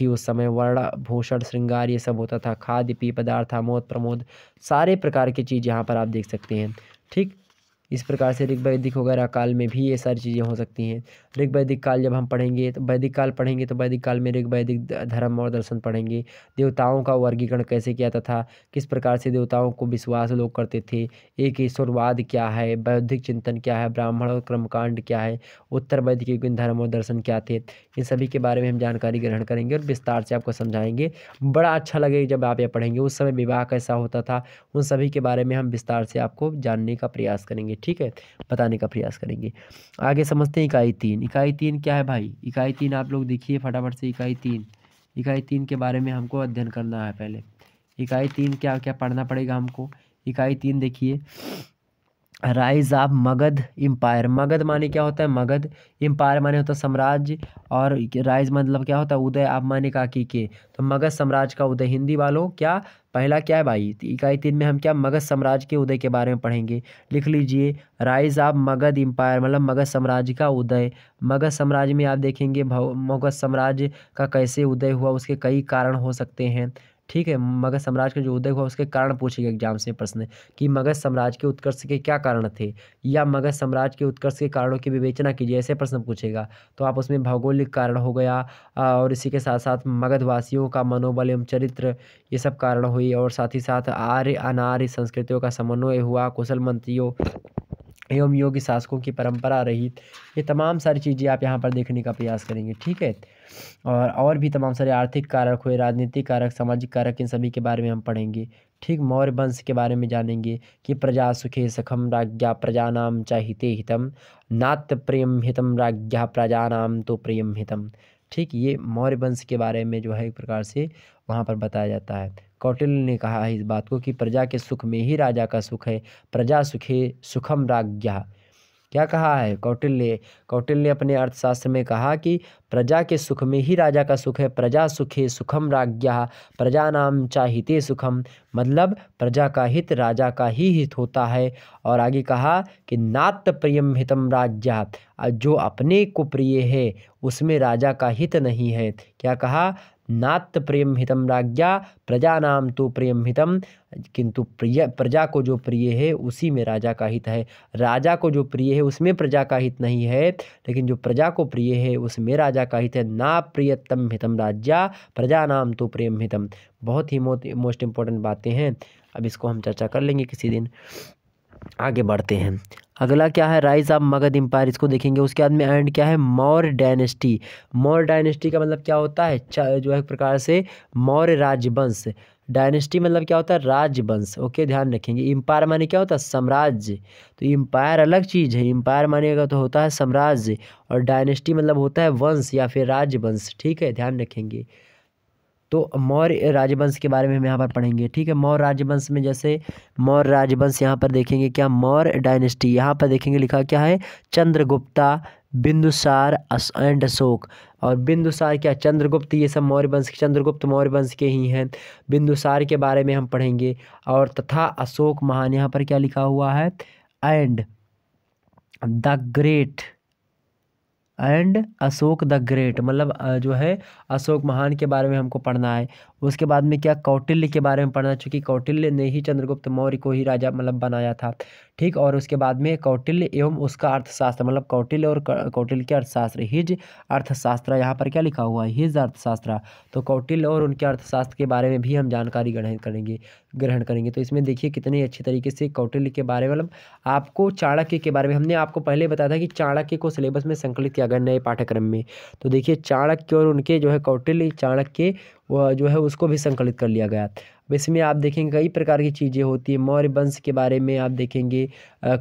थी उस समय वर्ण भूषण श्रृंगार ये सब होता था खाद्य पी पदार्थ आमोद प्रमोद सारे प्रकार की चीज़ यहाँ पर आप देख सकते हैं ठीक इस प्रकार से ऋग वैदिक वगैरह काल में भी ये सारी चीज़ें हो सकती हैं ऋग वैदिक काल जब हम पढ़ेंगे तो वैदिक काल पढ़ेंगे तो वैदिक काल में ऋग वैदिक धर्म और दर्शन पढ़ेंगे देवताओं का वर्गीकरण कैसे किया था किस प्रकार से देवताओं को विश्वास लोग करते थे एक ईश्वरवाद क्या है वैदिक चिंतन क्या है ब्राह्मण और कर्मकांड क्या है उत्तर वैदिक युग धर्म और दर्शन क्या थे इन सभी के बारे में हम जानकारी ग्रहण करेंगे और विस्तार से आपको समझाएंगे बड़ा अच्छा लगेगा जब आप ये पढ़ेंगे उस समय विवाह कैसा होता था उन सभी के बारे में हम विस्तार से आपको जानने का प्रयास करेंगे ठीक है बताने का प्रयास करेंगे आगे समझते हैं इकाई तीन इकाई तीन क्या है भाई इकाई तीन आप लोग देखिए फटाफट से इकाई तीन इकाई तीन के बारे में हमको अध्ययन करना है पहले इकाई तीन क्या क्या पढ़ना पड़ेगा हमको इकाई तीन देखिए rise of Magadh empire Magadh माने क्या होता है मगध एम्पायर माने होता है साम्राज्य और राइज मतलब क्या होता है उदय आप माने काकी के तो मगध साम्राज्य का उदय हिंदी वालों क्या पहला क्या है भाई इकाई तीन में हम क्या मगध साम्राज्य के उदय के बारे में पढ़ेंगे लिख लीजिए राइज ऑफ मगध एम्पायर मतलब मगध साम्राज्य का उदय मगध साम्राज्य में आप देखेंगे मगध साम्राज्य का कैसे उदय हुआ उसके कई कारण हो सकते हैं ठीक है मगध साम्राज्य का जो उदय हुआ उसके कारण पूछे गए एग्जाम से प्रश्न कि मगध साम्राज्य के उत्कर्ष के क्या कारण थे या मगध साम्राज्य के उत्कर्ष के कारणों की विवेचना कीजिए ऐसे प्रश्न पूछेगा तो आप उसमें भौगोलिक कारण हो गया और इसी के साथ साथ मगधवासियों का मनोबल एवं चरित्र ये सब कारण हुई और साथ ही साथ आर्य अनार्य संस्कृतियों का समन्वय हुआ कुशल मंत्रियों एवं योग्य शासकों की परंपरा रही ये तमाम सारी चीज़ें आप यहाँ पर देखने का प्रयास करेंगे ठीक है और और भी तमाम सारे आर्थिक कारक हुए राजनीतिक कारक सामाजिक कारक इन सभी के बारे में हम पढ़ेंगे ठीक मौर्य वंश के बारे में जानेंगे कि प्रजा सुखे सखम राज्ञा प्रजानाम चाहिते हितम नात प्रेम हितम राज्ञा प्रजानाम तो प्रेम हितम ठीक ये मौर्य वंश के बारे में जो है एक प्रकार से वहाँ पर बताया जाता है कौटिल ने कहा है इस बात को कि प्रजा के सुख में ही राजा का सुख है प्रजा सुखे सुखम राज्ञा क्या कहा है कौटिल ने कौटिल ने अपने अर्थशास्त्र में कहा कि प्रजा के सुख में ही राजा का सुख है प्रजा सुखे सुखम राज्ञा प्रजा नाम चाहिते सुखम मतलब प्रजा का हित राजा का ही हित होता है और आगे कहा कि नात प्रियम हितम राज्य जो अपने को प्रिय है उसमें राजा का हित नहीं है क्या कहा नात्त प्रियम हितम राज्ञा नाम तो प्रियम हितम किंतु प्रिय प्रजा को जो प्रिय है उसी में राजा का हित है राजा को जो प्रिय है उसमें प्रजा का हित नहीं है लेकिन जो प्रजा को प्रिय है उसमें राजा का हित है ना प्रियतम हितम राज्या नाम तो प्रियम हितम बहुत ही मोस्ट इम्पोर्टेंट बातें हैं अब इसको हम चर्चा कर लेंगे किसी दिन आगे बढ़ते हैं अगला क्या है राइज ऑफ मगध एम्पायर इसको देखेंगे उसके बाद में एंड क्या है मौर्य डायनेस्टी मौर्य डायनेस्टी का मतलब क्या होता है जो है एक प्रकार से मौर्य राजवंश डायनेस्टी मतलब क्या होता है राजवंश ओके ध्यान रखेंगे एम्पायर माने क्या होता है साम्राज्य तो एम्पायर अलग चीज़ है एम्पायर माने का तो होता है साम्राज्य और डायनेस्टी मतलब होता है वंश या फिर राजवंश ठीक है ध्यान रखेंगे तो मौर्य राजवंश के बारे में हम यहाँ पर पढ़ेंगे ठीक है मौर्य राजवंश में जैसे मौर्य राजवंश यहाँ पर देखेंगे क्या मौर्य डायनेस्टी यहाँ पर देखेंगे लिखा क्या है चंद्रगुप्ता बिंदुसार एंड अशोक और बिंदुसार क्या चंद्रगुप्त ये सब मौर्य वंश के चंद्रगुप्त मौर्य वंश के ही हैं बिंदुसार के बारे में हम पढ़ेंगे और तथा अशोक महान यहाँ पर क्या लिखा हुआ है and the great and Ashok the great मतलब जो है अशोक महान के बारे में हमको पढ़ना है उसके बाद में क्या कौटिल्य के बारे में पढ़ना चूँकि कौटिल्य ने ही चंद्रगुप्त मौर्य को ही राजा मतलब बनाया था ठीक और उसके बाद में कौटिल्य एवं उसका अर्थशास्त्र मतलब कौटिल्य और कौटिल्य के अर्थशास्त्र हिज अर्थशास्त्र यहाँ पर क्या लिखा हुआ है हिज अर्थशास्त्र तो कौटिल्य और उनके अर्थशास्त्र के बारे में भी हम जानकारी ग्रहण करेंगे ग्रहण करेंगे तो इसमें देखिए कितने अच्छे तरीके से कौटिल्य के बारे में मतलब आपको चाणक्य के बारे में हमने आपको पहले बताया था कि चाणक्य को सिलेबस में संकलित किया गया नए पाठ्यक्रम में तो देखिए चाणक्य और उनके जो है कौटिल्य चाणक्य वह जो है उसको भी संकलित कर लिया गया इसमें आप देखेंगे कई प्रकार की चीज़ें होती है मौर्य वंश के बारे में आप देखेंगे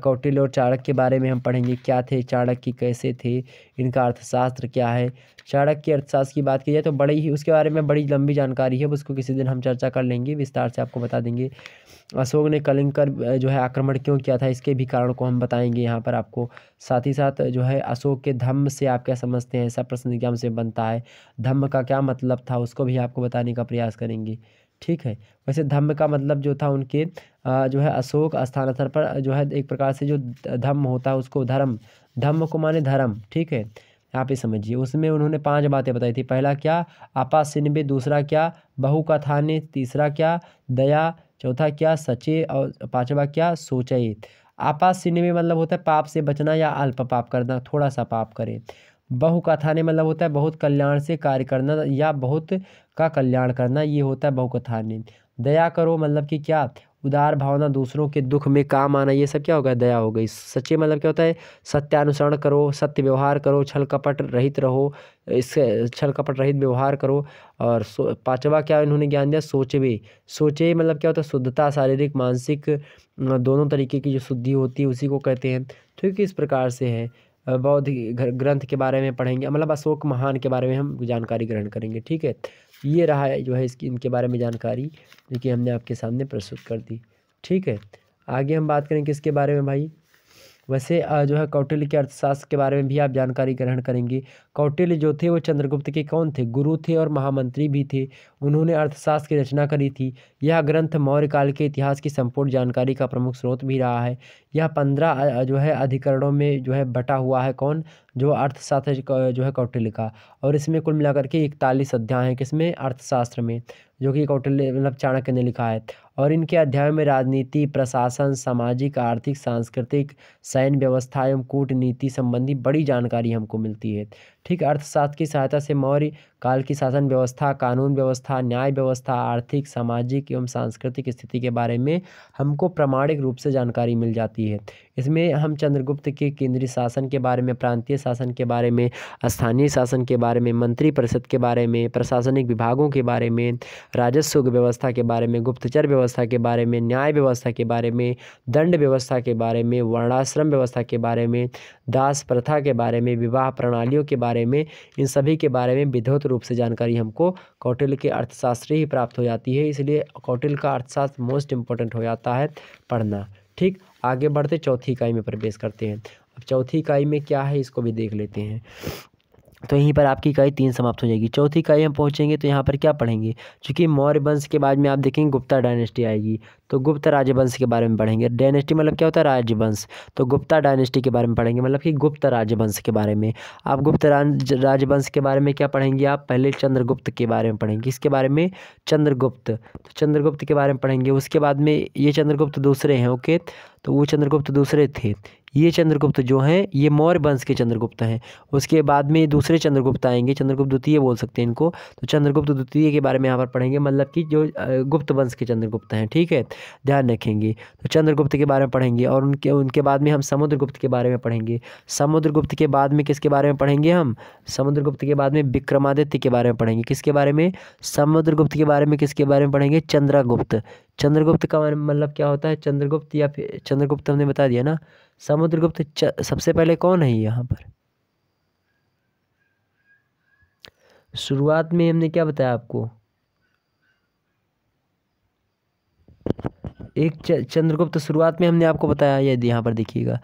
कौटिल्य और चाणक्य के बारे में हम पढ़ेंगे क्या थे चाणक्य कैसे थे इनका अर्थशास्त्र क्या है चाणक्य के अर्थशास्त्र की बात की जाए तो बड़ी ही उसके बारे में बड़ी लंबी जानकारी है उसको किसी दिन हम चर्चा कर लेंगे विस्तार से आपको बता देंगे अशोक ने कलिंग कर जो है आक्रमण क्यों किया था इसके भी कारण को हम बताएंगे यहाँ पर आपको साथ ही साथ जो है अशोक के धम्म से आप क्या समझते हैं ऐसा प्रश्न एग्जाम से बनता है धम्म का क्या मतलब था उसको भी आपको बताने का प्रयास करेंगे ठीक है वैसे धम्म का मतलब जो था उनके जो है अशोक स्थान स्थल पर जो है एक प्रकार से जो धम्म होता है उसको धर्म धम्म को माने धर्म ठीक है आप ही समझिए उसमें उन्होंने पांच बातें बताई थी पहला क्या आपासिनबे दूसरा क्या बहु कथा ने तीसरा क्या दया चौथा क्या सचे और पांचवा क्या सोचे आपासिनबे मतलब होता है पाप से बचना या अल्प पाप करना थोड़ा सा पाप करें बहुकथाने मतलब होता है बहुत कल्याण से कार्य करना या बहुत का कल्याण करना ये होता है बहुकथाने दया करो मतलब कि क्या उदार भावना दूसरों के दुख में काम आना ये सब क्या हो गया दया हो गई सच्चे मतलब क्या होता है सत्यानुसरण करो सत्य व्यवहार करो छल कपट रहित रहो इस छल कपट रहित व्यवहार करो और पांचवा क्या इन्होंने ज्ञान दिया सोचे भी सोचे मतलब क्या होता है शुद्धता शारीरिक मानसिक दोनों तरीके की जो शुद्धि होती है उसी को कहते हैं ठीक तो इस प्रकार से है बौद्ध ग्रंथ के बारे में पढ़ेंगे मतलब अशोक महान के बारे में हम जानकारी ग्रहण करेंगे ठीक है ये रहा है जो है इसकी इनके बारे में जानकारी जो कि हमने आपके सामने प्रस्तुत कर दी ठीक है आगे हम बात करें किसके बारे में भाई वैसे जो है कौटिल्य के अर्थशास्त्र के बारे में भी आप जानकारी ग्रहण करेंगे कौटिल्य जो थे वो चंद्रगुप्त के कौन थे गुरु थे और महामंत्री भी थे उन्होंने अर्थशास्त्र की रचना करी थी यह ग्रंथ मौर्य काल के इतिहास की संपूर्ण जानकारी का प्रमुख स्रोत भी रहा है यह पंद्रह जो है अधिकरणों में जो है बटा हुआ है कौन जो अर्थशास्त्र जो है कौटिल्य का और इसमें कुल मिलाकर के इकतालीस अध्याय हैं किसमें अर्थशास्त्र में जो कि कौटिल्य मतलब चाणक्य ने लिखा है और इनके अध्यायों में राजनीति प्रशासन सामाजिक आर्थिक सांस्कृतिक सैन्य व्यवस्था एवं कूटनीति संबंधी बड़ी जानकारी हमको मिलती है ठीक अर्थशास्त्र की सहायता से मौर्य काल की शासन व्यवस्था कानून व्यवस्था न्याय व्यवस्था आर्थिक सामाजिक एवं सांस्कृतिक स्थिति के बारे में हमको प्रमाणिक रूप से जानकारी मिल जाती है इसमें हम चंद्रगुप्त के केंद्रीय शासन के बारे में प्रांतीय शासन के बारे में स्थानीय शासन के बारे में मंत्री परिषद के बारे में प्रशासनिक विभागों के बारे में राजस्व व्यवस्था के बारे में गुप्तचर व्यवस्था के बारे में न्याय व्यवस्था के बारे में दंड व्यवस्था के बारे में वर्णाश्रम व्यवस्था के बारे में दास प्रथा के बारे में विवाह प्रणालियों के बारे में इन सभी के बारे में विधोत रूप से जानकारी हमको कौटिल के अर्थशास्त्र ही प्राप्त हो जाती है इसलिए कौटिल का अर्थशास्त्र मोस्ट इम्पोर्टेंट हो जाता है पढ़ना ठीक आगे बढ़ते चौथी इकाई में प्रवेश करते हैं अब चौथी इकाई में क्या है इसको भी देख लेते हैं तो यहीं पर आपकी इकाई तीन समाप्त हो जाएगी चौथी इकाई हम पहुंचेंगे तो यहाँ पर क्या पढ़ेंगे क्योंकि मौर्य वंश के बाद में आप देखेंगे गुप्ता डायनेस्टी आएगी तो गुप्त राजवंश के बारे में पढ़ेंगे डायनेस्टी मतलब क्या होता है राजवंश तो गुप्ता डायनेस्टी के बारे में पढ़ेंगे मतलब कि गुप्त राजवंश के बारे में आप गुप्त राजवंश के बारे में क्या पढ़ेंगे आप पहले चंद्रगुप्त के बारे में पढ़ेंगे इसके बारे में चंद्रगुप्त तो चंद्रगुप्त के बारे में पढ़ेंगे उसके बाद में ये चंद्रगुप्त दूसरे हैं ओके तो वो चंद्रगुप्त दूसरे थे ये चंद्रगुप्त जो हैं ये मौर्य वंश के चंद्रगुप्त हैं उसके बाद में दूसरे चंद्रगुप्त आएंगे चंद्रगुप्त द्वितीय बोल सकते हैं इनको तो चंद्रगुप्त द्वितीय के बारे में यहाँ पर पढ़ेंगे मतलब कि जो गुप्त वंश के चंद्रगुप्त हैं ठीक है ध्यान रखेंगे तो चंद्रगुप्त के बारे में पढ़ेंगे और उनके उनके बाद में हम समुद्रगुप्त के बारे में पढ़ेंगे समुद्रगुप्त के बाद में किसके बारे में पढ़ेंगे हम समुद्रगुप्त के बाद में विक्रमादित्य के बारे में पढ़ेंगे किसके बारे में समुद्रगुप्त के बारे में किसके बारे में पढ़ेंगे चंद्रगुप्त चंद्रगुप्त का मतलब क्या होता है चंद्रगुप्त या फिर चंद्रगुप्त हमने बता दिया ना समुद्रगुप्त सबसे पहले कौन है यहाँ पर शुरुआत में हमने क्या बताया आपको एक चंद्रगुप्त शुरुआत में हमने आपको बताया यदि यहाँ पर देखिएगा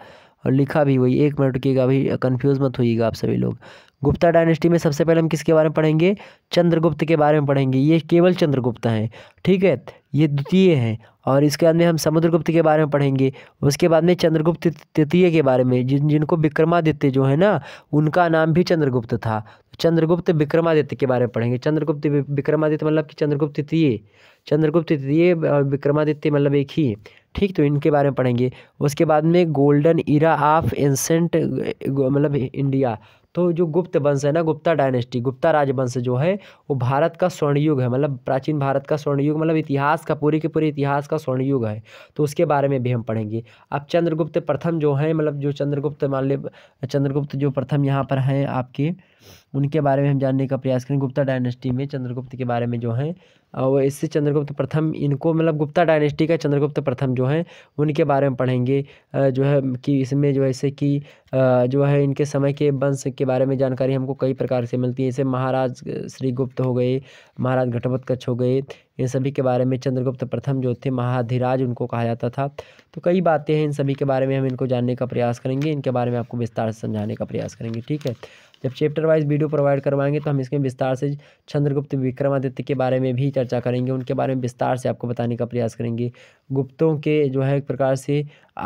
और लिखा भी वही एक मिनट की अभी कन्फ्यूज़ मत होइएगा आप सभी लोग गुप्ता डायनेस्टी में सबसे पहले हम किसके बारे में पढ़ेंगे चंद्रगुप्त के बारे में पढ़ेंगे ये केवल चंद्रगुप्त हैं ठीक है ये द्वितीय है और इसके बाद में हम समुद्रगुप्त के बारे में पढ़ेंगे उसके बाद में चंद्रगुप्त तृतीय के बारे में जिन जिनको विक्रमादित्य जो है ना उनका नाम भी चंद्रगुप्त था चंद्रगुप्त विक्रमादित्य के बारे में पढ़ेंगे चंद्रगुप्त विक्रमादित्य मतलब कि चंद्रगुप्त तृतीय चंद्रगुप्त तृतीय और विक्रमादित्य मतलब एक ही ठीक तो इनके बारे में पढ़ेंगे उसके बाद में गोल्डन इरा ऑफ एंसेंट मतलब इंडिया तो जो गुप्त वंश है ना गुप्ता डायनेस्टी गुप्ता राजवंश जो है वो भारत का स्वर्णयुग है मतलब प्राचीन भारत का स्वर्णयुग मतलब इतिहास का पूरे के पूरे इतिहास का स्वर्णयुग है तो उसके बारे में भी हम पढ़ेंगे अब चंद्रगुप्त प्रथम जो हैं मतलब जो चंद्रगुप्त मान लिया चंद्रगुप्त जो प्रथम यहाँ पर हैं आपके उनके बारे में हम जानने का प्रयास करें गुप्ता डायनेस्टी में चंद्रगुप्त के बारे में जो है और इससे चंद्रगुप्त प्रथम इनको मतलब गुप्ता डायनेस्टी का चंद्रगुप्त प्रथम जो हैं उनके बारे में पढ़ेंगे जो है कि इसमें जो है कि जो है इनके समय के वंश के बारे में जानकारी हमको कई प्रकार से मिलती है जैसे महाराज श्रीगुप्त हो गए महाराज कच्छ हो गए इन सभी के बारे में चंद्रगुप्त प्रथम जो थे महाधिराज उनको कहा जाता था तो कई बातें हैं इन सभी के बारे में हम इनको जानने का प्रयास करेंगे इनके बारे में आपको विस्तार से समझाने का प्रयास करेंगे ठीक है जब चैप्टर वाइज वीडियो प्रोवाइड करवाएंगे तो हम इसमें विस्तार से चंद्रगुप्त विक्रमादित्य के बारे में भी चर्चा करेंगे उनके बारे में विस्तार से आपको बताने का प्रयास करेंगे गुप्तों के जो है एक प्रकार से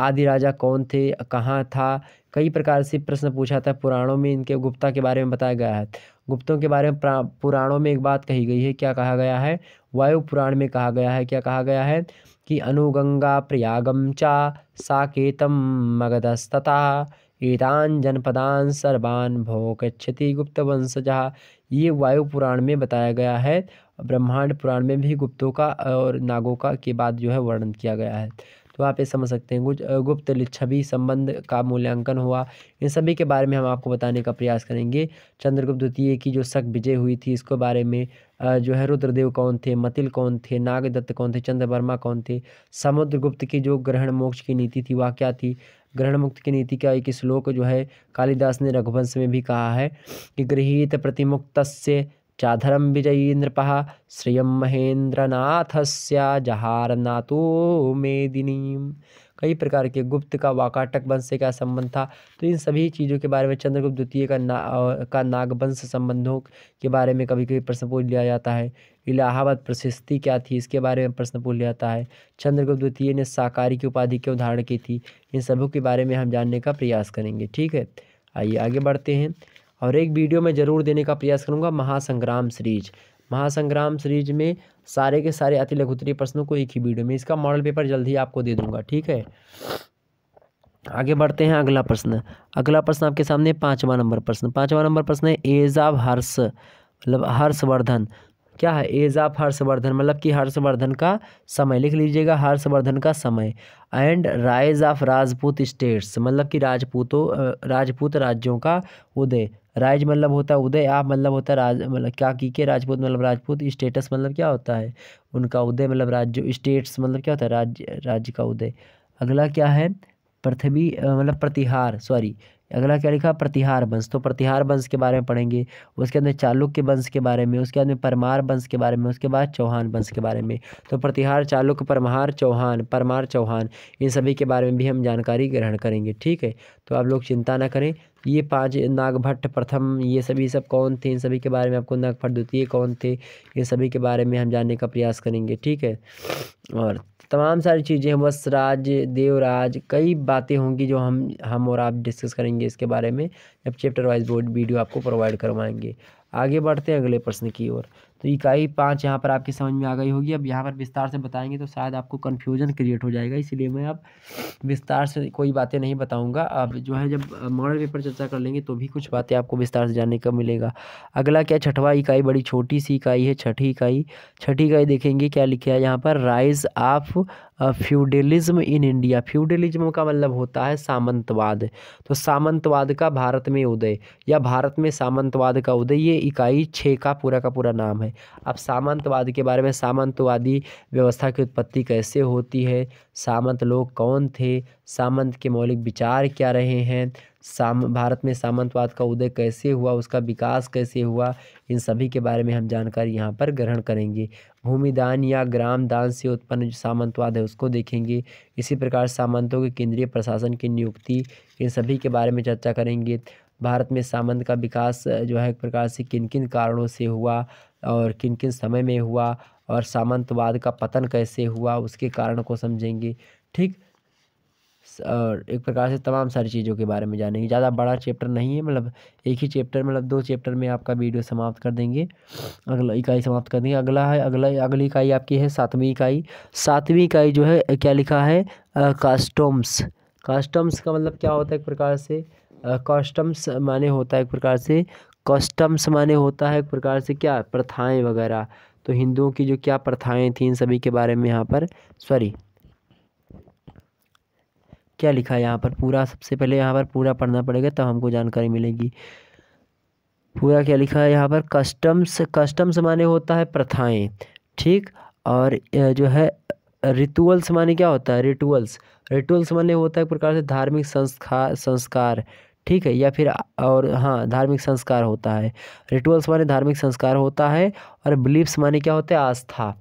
आदि राजा कौन थे कहाँ था कई प्रकार से प्रश्न पूछा था पुराणों में इनके गुप्ता के बारे में बताया गया है गुप्तों के बारे में पुराणों में एक बात कही गई है क्या कहा गया है वायु पुराण में कहा गया है क्या कहा गया है कि अनुगंगा प्रयागम चा साकेतम मगधस्तता एतान जनपदान सर्वान भोगक्षति गुप्त वंशजः ये वायु पुराण में बताया गया है ब्रह्मांड पुराण में भी गुप्तों का और नागों का के बाद जो है वर्णन किया गया है तो आप ये समझ सकते हैं कुछ गुप्त लिच्छवी संबंध का मूल्यांकन हुआ इन सभी के बारे में हम आपको बताने का प्रयास करेंगे चंद्रगुप्त द्वितीय की जो शक विजय हुई थी इसके बारे में जो है रुद्रदेव कौन थे मतिल कौन थे नागदत्त कौन थे चंद्रवर्मा कौन थे समुद्रगुप्त की जो ग्रहण मोक्ष की नीति थी वह क्या थी ग्रहण मुक्त की नीति का एक श्लोक जो है कालिदास ने रघुवंश में भी कहा है कि गृहीत प्रतिमुक्त से चाधरम विजयी नृपः श्रिय महेंद्रनाथ जहार नातो मेदिनी कई प्रकार के गुप्त का वाकाटक वंश से क्या संबंध था तो इन सभी चीज़ों के बारे में चंद्रगुप्त द्वितीय का ना का नागवंश संबंधों के बारे में कभी कभी प्रश्न पूछ लिया जाता है इलाहाबाद प्रशस्ति क्या थी इसके बारे में प्रश्न पूछ जाता है चंद्रगुप्त द्वितीय ने साकारी की उपाधि क्यों उदाहरण की थी इन सबों के बारे में हम जानने का प्रयास करेंगे ठीक है आइए आगे बढ़ते हैं और एक वीडियो में ज़रूर देने का प्रयास करूँगा महासंग्राम सीरीज महासंग्राम सीरीज में सारे के सारे अति लघुतरी प्रश्नों को एक ही वीडियो में इसका मॉडल पेपर जल्द ही आपको दे दूंगा ठीक है आगे बढ़ते हैं अगला प्रश्न अगला प्रश्न आपके सामने पाँचवा नंबर प्रश्न पाँचवा नंबर प्रश्न है एजाब हर्ष मतलब हर्षवर्धन क्या है एज ऑफ हर्षवर्धन मतलब कि हर्षवर्धन का समय लिख लीजिएगा हर्षवर्धन का समय and rise of Rajput states मतलब कि राजपूतों राजपूत राज्यों का उदय राइज मतलब होता है उदय आप मतलब होता है राज मतलब क्या की के राजपूत मतलब राजपूत स्टेटस मतलब क्या होता है उनका उदय मतलब राज्य स्टेट्स मतलब क्या होता है राज्य राज्य का उदय अगला क्या है पृथ्वी मतलब प्रतिहार सॉरी अगला क्या लिखा प्रतिहार वंश तो प्रतिहार वंश के बारे में पढ़ेंगे उसके अंदर चालुक्य वंश के बारे में उसके बाद में परमार वंश के बारे में उसके बाद चौहान वंश के बारे में तो प्रतिहार चालुक्य परमार चौहान परमार चौहान इन सभी के बारे में भी हम जानकारी ग्रहण करेंगे ठीक है तो आप लोग चिंता ना करें ये पांच नागभट्ट प्रथम ये सभी सब कौन थे इन सभी के बारे में आपको नागभट्ट द्वितीय कौन थे इन सभी के बारे में हम जानने का प्रयास करेंगे ठीक है और तमाम सारी चीज़ें हैं वसराज देवराज कई बातें होंगी जो हम हम और आप डिस्कस करेंगे इसके बारे में जब चैप्टर वाइज बोर्ड वीडियो आपको प्रोवाइड करवाएंगे आगे बढ़ते हैं अगले प्रश्न की ओर तो इकाई पाँच यहाँ पर आपकी समझ में आ गई होगी अब यहाँ पर विस्तार से बताएंगे तो शायद आपको कन्फ्यूजन क्रिएट हो जाएगा इसीलिए मैं अब विस्तार से कोई बातें नहीं बताऊँगा अब जो है जब मॉडल पेपर चर्चा कर लेंगे तो भी कुछ बातें आपको विस्तार से जानने का मिलेगा अगला क्या छठवा इकाई बड़ी छोटी सी इकाई है छठी इकाई छठी इकाई देखेंगे क्या लिखा है यहाँ पर rise of feudalism in India feudalism का मतलब होता है सामंतवाद तो सामंतवाद का भारत में उदय या भारत में सामंतवाद का उदय ये इकाई छः का पूरा का पूरा नाम है अब सामंतवाद के बारे में सामंतवादी व्यवस्था की उत्पत्ति कैसे होती है सामंत लोग कौन थे सामंत के मौलिक विचार क्या रहे हैं साम भारत में सामंतवाद का उदय कैसे हुआ उसका विकास कैसे हुआ इन सभी के बारे में हम जानकारी यहाँ पर ग्रहण करेंगे भूमिदान या ग्राम दान से उत्पन्न जो सामंतवाद है उसको देखेंगे इसी प्रकार सामंतों के केंद्रीय प्रशासन की नियुक्ति इन सभी के बारे में चर्चा करेंगे भारत में सामंत का विकास जो है एक प्रकार से किन किन कारणों से हुआ और किन किन समय में हुआ और सामंतवाद का पतन कैसे हुआ उसके कारण को समझेंगे ठीक और एक प्रकार से तमाम सारी चीज़ों के बारे में जानेंगे ज़्यादा बड़ा चैप्टर नहीं है मतलब एक ही चैप्टर मतलब दो चैप्टर में आपका वीडियो समाप्त कर देंगे अगला इकाई समाप्त कर देंगे अगला है अगला अगली इकाई आपकी है सातवीं इकाई सातवीं इकाई जो है क्या लिखा है कास्टम्स कस्टम्स का मतलब क्या होता है एक प्रकार से कस्टम्स माने होता है एक प्रकार से कस्टम्स माने होता है एक प्रकार से क्या प्रथाएँ वगैरह तो हिंदुओं की जो क्या प्रथाएं थी इन सभी के बारे में यहाँ पर सॉरी क्या लिखा है यहाँ पर पूरा सबसे पहले यहाँ पर पूरा पढ़ना पड़ेगा तब तो हमको जानकारी मिलेगी पूरा क्या लिखा है यहाँ पर कस्टम्स कस्टम्स माने होता है प्रथाएं ठीक और जो है रिटुअल्स माने क्या होता है रिटुअल्स रिटुअल्स माने होता है एक प्रकार से धार्मिक संस्कार संस्कार ठीक है या फिर और हाँ धार्मिक संस्कार होता है रिटुअल्स माने धार्मिक संस्कार होता है और बिलीफ्स माने क्या होता है आस्था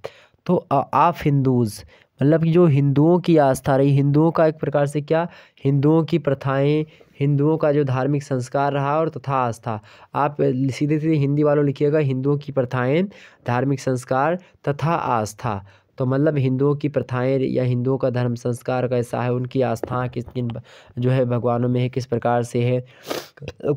तो ऑफ हिंदूज़ मतलब कि जो हिंदुओं की आस्था रही हिंदुओं का एक प्रकार से क्या हिंदुओं की प्रथाएं हिंदुओं का जो धार्मिक संस्कार रहा और तथा आस्था आप सीधे सीधे हिंदी वालों लिखिएगा हिंदुओं की प्रथाएं धार्मिक संस्कार तथा आस्था तो मतलब हिंदुओं की प्रथाएं या हिंदुओं का धर्म संस्कार कैसा है उनकी आस्था किस किन जो है भगवानों में है किस प्रकार से है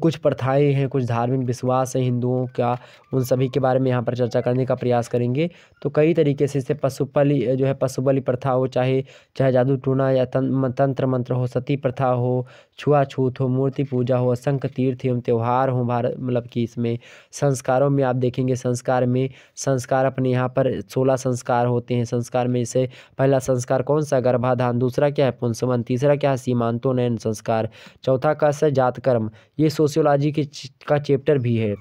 कुछ प्रथाएं हैं कुछ धार्मिक विश्वास है हिंदुओं का उन सभी के बारे में यहाँ पर चर्चा करने का प्रयास करेंगे तो कई तरीके से इसे पशुपल जो है पशुबली प्रथा हो चाहे चाहे जादू टूना या तंत्र मंत्र हो सती प्रथा हो छुआछूत हो मूर्ति पूजा हो असंख्य तीर्थ एवं त्यौहार हो भारत मतलब कि इसमें संस्कारों में आप देखेंगे संस्कार में संस्कार अपने यहाँ पर सोलह संस्कार होते हैं संस्कार में से पहला संस्कार कौन सा गर्भाधान दूसरा क्या है पुंसवन तीसरा क्या है सीमांतोनयन संस्कार चौथा का से जातकर्म ये सोशियोलॉजी के का चैप्टर भी है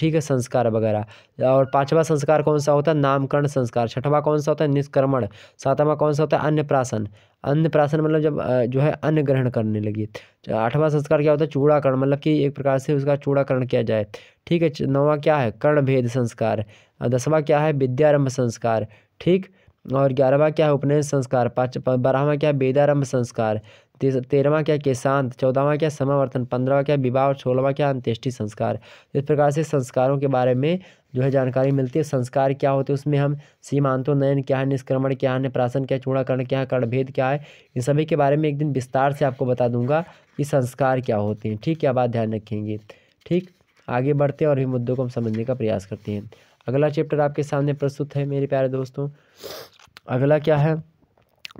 ठीक है संस्कार वगैरह और पांचवा संस्कार कौन सा होता है नामकरण संस्कार छठवा कौन सा होता है निष्क्रमण सातवां कौन सा होता है अन्य प्राशन अन्य प्राशन मतलब जब जो है अन्य ग्रहण करने लगी आठवां संस्कार क्या होता है चूड़ाकरण मतलब कि एक प्रकार से उसका चूड़ाकरण किया जाए ठीक है नौवा क्या है कर्णभेद संस्कार दसवां क्या है विद्यारंभ संस्कार ठीक और ग्यारहवा क्या है उपनयन संस्कार पाँच बारहवा क्या है वेदारंभ संस्कार तेरहवा क्या केशांत चौदहवा क्या समावर्तन पंद्रहवा क्या विवाह और सोलहवा क्या अंत्येष्टि संस्कार इस प्रकार से संस्कारों के बारे में जो है जानकारी मिलती है संस्कार क्या होते हैं उसमें हम नयन क्या है निष्क्रमण क्या है प्राशन क्या चूड़ाकरण क्या है कर्णभेद क्या है इन सभी के बारे में एक दिन विस्तार से आपको बता दूंगा कि संस्कार क्या होते हैं ठीक है बात ध्यान रखेंगे ठीक आगे बढ़ते हैं और भी मुद्दों को हम समझने का प्रयास करते हैं अगला चैप्टर आपके सामने प्रस्तुत है मेरे प्यारे दोस्तों अगला क्या है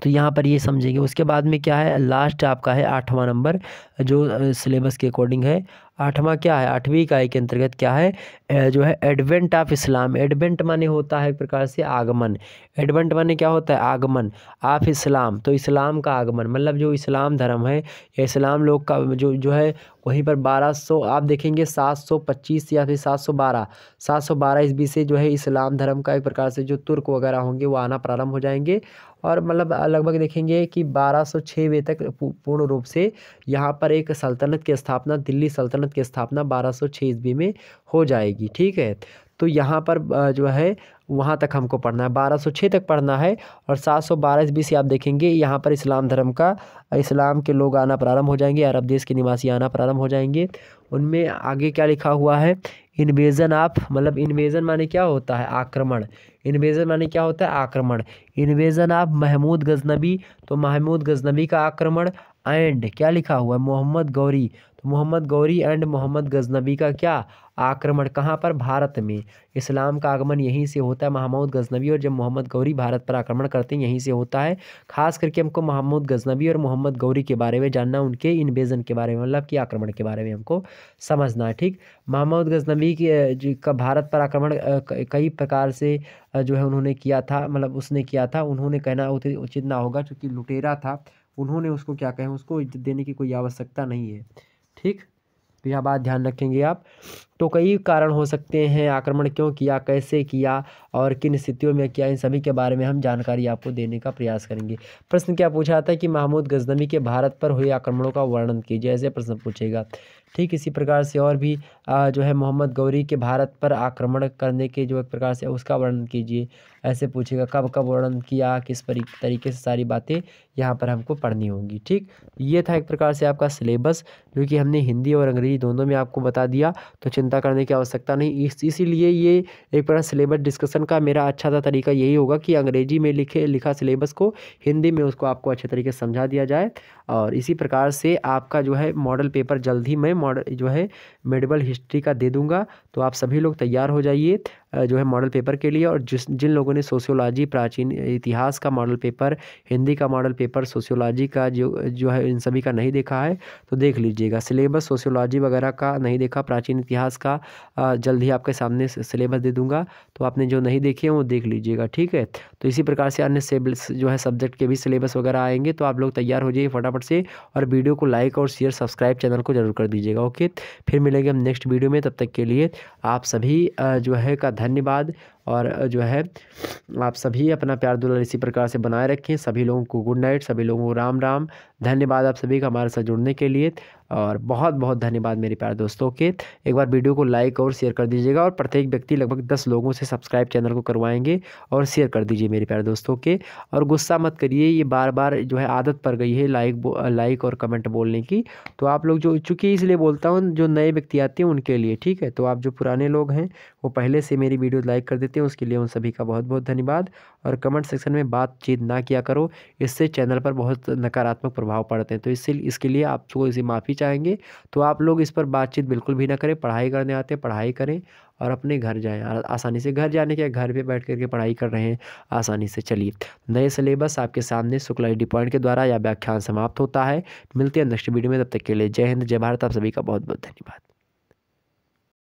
तो यहाँ पर ये समझेंगे उसके बाद में क्या है लास्ट आपका है आठवां नंबर जो सिलेबस के अकॉर्डिंग है आठवां क्या है आठवीं इकाई के अंतर्गत क्या है जो है एडवेंट ऑफ इस्लाम एडवेंट माने होता है एक प्रकार से आगमन एडवेंट माने क्या होता है आगमन ऑफ इस्लाम तो इस्लाम का आगमन मतलब जो इस्लाम धर्म है या इस्लाम लोग का जो जो है वहीं पर 1200 आप देखेंगे 725 या फिर 712 712 ईस्वी से जो है इस्लाम धर्म का एक प्रकार से जो तुर्क वगैरह होंगे वो आना प्रारंभ हो जाएंगे और मतलब लगभग देखेंगे कि 1206 में तक पूर्ण रूप से यहाँ पर एक सल्तनत की स्थापना दिल्ली सल्तनत की स्थापना 1206 ईस्वी में हो जाएगी ठीक है तो यहाँ पर जो है वहाँ तक हमको पढ़ना है 1206 तक पढ़ना है और 712 ईस्वी से आप देखेंगे यहाँ पर इस्लाम धर्म का इस्लाम के लोग आना प्रारंभ हो जाएंगे अरब देश के निवासी आना प्रारंभ हो जाएंगे उनमें आगे क्या लिखा हुआ है इन्वेजन आप मतलब इन्वेजन माने क्या होता है आक्रमण इन्वेजन माने क्या होता है आक्रमण इन्वेजन आप महमूद गजनबी तो महमूद गजनबी का आक्रमण एंड क्या लिखा हुआ है मोहम्मद गौरी तो मोहम्मद गौरी एंड मोहम्मद गजनबी का क्या आक्रमण कहाँ पर भारत में इस्लाम का आगमन यहीं से होता है महमूद गजनबी और जब मोहम्मद गौरी भारत पर आक्रमण करते हैं यहीं से होता है खास करके हमको महमूद गजनबी और मोहम्मद गौरी के बारे में जानना उनके इन्वेजन के बारे में मतलब कि आक्रमण के बारे में हमको समझना है ठीक महमूद गजनबी के का भारत पर आक्रमण कई प्रकार से जो है उन्होंने किया था मतलब उसने किया था उन्होंने कहना उचित ना होगा चूँकि लुटेरा था उन्होंने उसको क्या कहें उसको इज्जत देने की कोई आवश्यकता नहीं है ठीक तो यह बात ध्यान रखेंगे आप तो कई कारण हो सकते हैं आक्रमण क्यों किया कैसे किया और किन स्थितियों में किया इन सभी के बारे में हम जानकारी आपको देने का प्रयास करेंगे प्रश्न क्या पूछा था कि महमूद गजनवी के भारत पर हुए आक्रमणों का वर्णन कीजिए ऐसे प्रश्न पूछेगा ठीक इसी प्रकार से और भी जो है मोहम्मद गौरी के भारत पर आक्रमण करने के जो एक प्रकार से उसका वर्णन कीजिए ऐसे पूछेगा कब कब वर्णन किया किस तरीके से सारी बातें यहाँ पर हमको पढ़नी होंगी ठीक ये था एक प्रकार से आपका सिलेबस जो कि हमने हिंदी और अंग्रेजी दोनों में आपको बता दिया तो चिंता करने की आवश्यकता नहीं इस इसीलिए ये एक बड़ा सिलेबस डिस्कशन का मेरा अच्छा सा तरीका यही होगा कि अंग्रेजी में लिखे लिखा सिलेबस को हिंदी में उसको आपको अच्छे तरीके से समझा दिया जाए और इसी प्रकार से आपका जो है मॉडल पेपर जल्द ही मैं मॉडल जो है मेडिबल हिस्ट्री का दे दूँगा तो आप सभी लोग तैयार हो जाइए जो है मॉडल पेपर के लिए और जिस जिन लोगों ने सोशियोलॉजी प्राचीन इतिहास का मॉडल पेपर हिंदी का मॉडल पेपर सोशियोलॉजी का जो जो है इन सभी का नहीं देखा है तो देख लीजिएगा सिलेबस सोशियोलॉजी वगैरह का नहीं देखा प्राचीन इतिहास का जल्द ही आपके सामने सिलेबस दे दूंगा तो आपने जो नहीं देखे हैं वो देख लीजिएगा ठीक है तो इसी प्रकार से अन्य जो है सब्जेक्ट के भी सिलेबस वगैरह आएंगे तो आप लोग तैयार हो जाइए फटाफट से और वीडियो को लाइक और शेयर सब्सक्राइब चैनल को जरूर कर दीजिएगा ओके फिर मिलेंगे हम नेक्स्ट वीडियो में तब तक के लिए आप सभी जो है का धन्यवाद और जो है आप सभी अपना प्यार दुलार इसी प्रकार से बनाए रखें सभी लोगों को गुड नाइट सभी लोगों को राम राम धन्यवाद आप सभी का हमारे साथ जुड़ने के लिए और बहुत बहुत धन्यवाद मेरे प्यार दोस्तों के एक बार वीडियो को लाइक और शेयर कर दीजिएगा और प्रत्येक व्यक्ति लगभग दस लोगों से सब्सक्राइब चैनल को करवाएंगे और शेयर कर दीजिए मेरे प्यार दोस्तों के और गुस्सा मत करिए ये बार बार जो है आदत पड़ गई है लाइक लाइक और कमेंट बोलने की तो आप लोग जो चूँकि इसलिए बोलता हूँ जो नए व्यक्ति आते हैं उनके लिए ठीक है तो आप जो पुराने लोग हैं वो पहले से मेरी वीडियो लाइक कर देते करते हैं उसके लिए उन सभी का बहुत बहुत धन्यवाद और कमेंट सेक्शन में बातचीत ना किया करो इससे चैनल पर बहुत नकारात्मक प्रभाव पड़ते हैं तो इससे इसके लिए आपको इसे माफ़ी चाहेंगे तो आप लोग इस पर बातचीत बिल्कुल भी ना करें पढ़ाई करने आते हैं पढ़ाई करें और अपने घर जाएं आसानी से घर जाने के घर पे बैठ करके पढ़ाई कर रहे हैं आसानी से चलिए नए सिलेबस आपके सामने शुक्ला डी पॉइंट के द्वारा या व्याख्यान समाप्त होता है मिलते हैं नेक्स्ट वीडियो में तब तक के लिए जय हिंद जय भारत आप सभी का बहुत बहुत धन्यवाद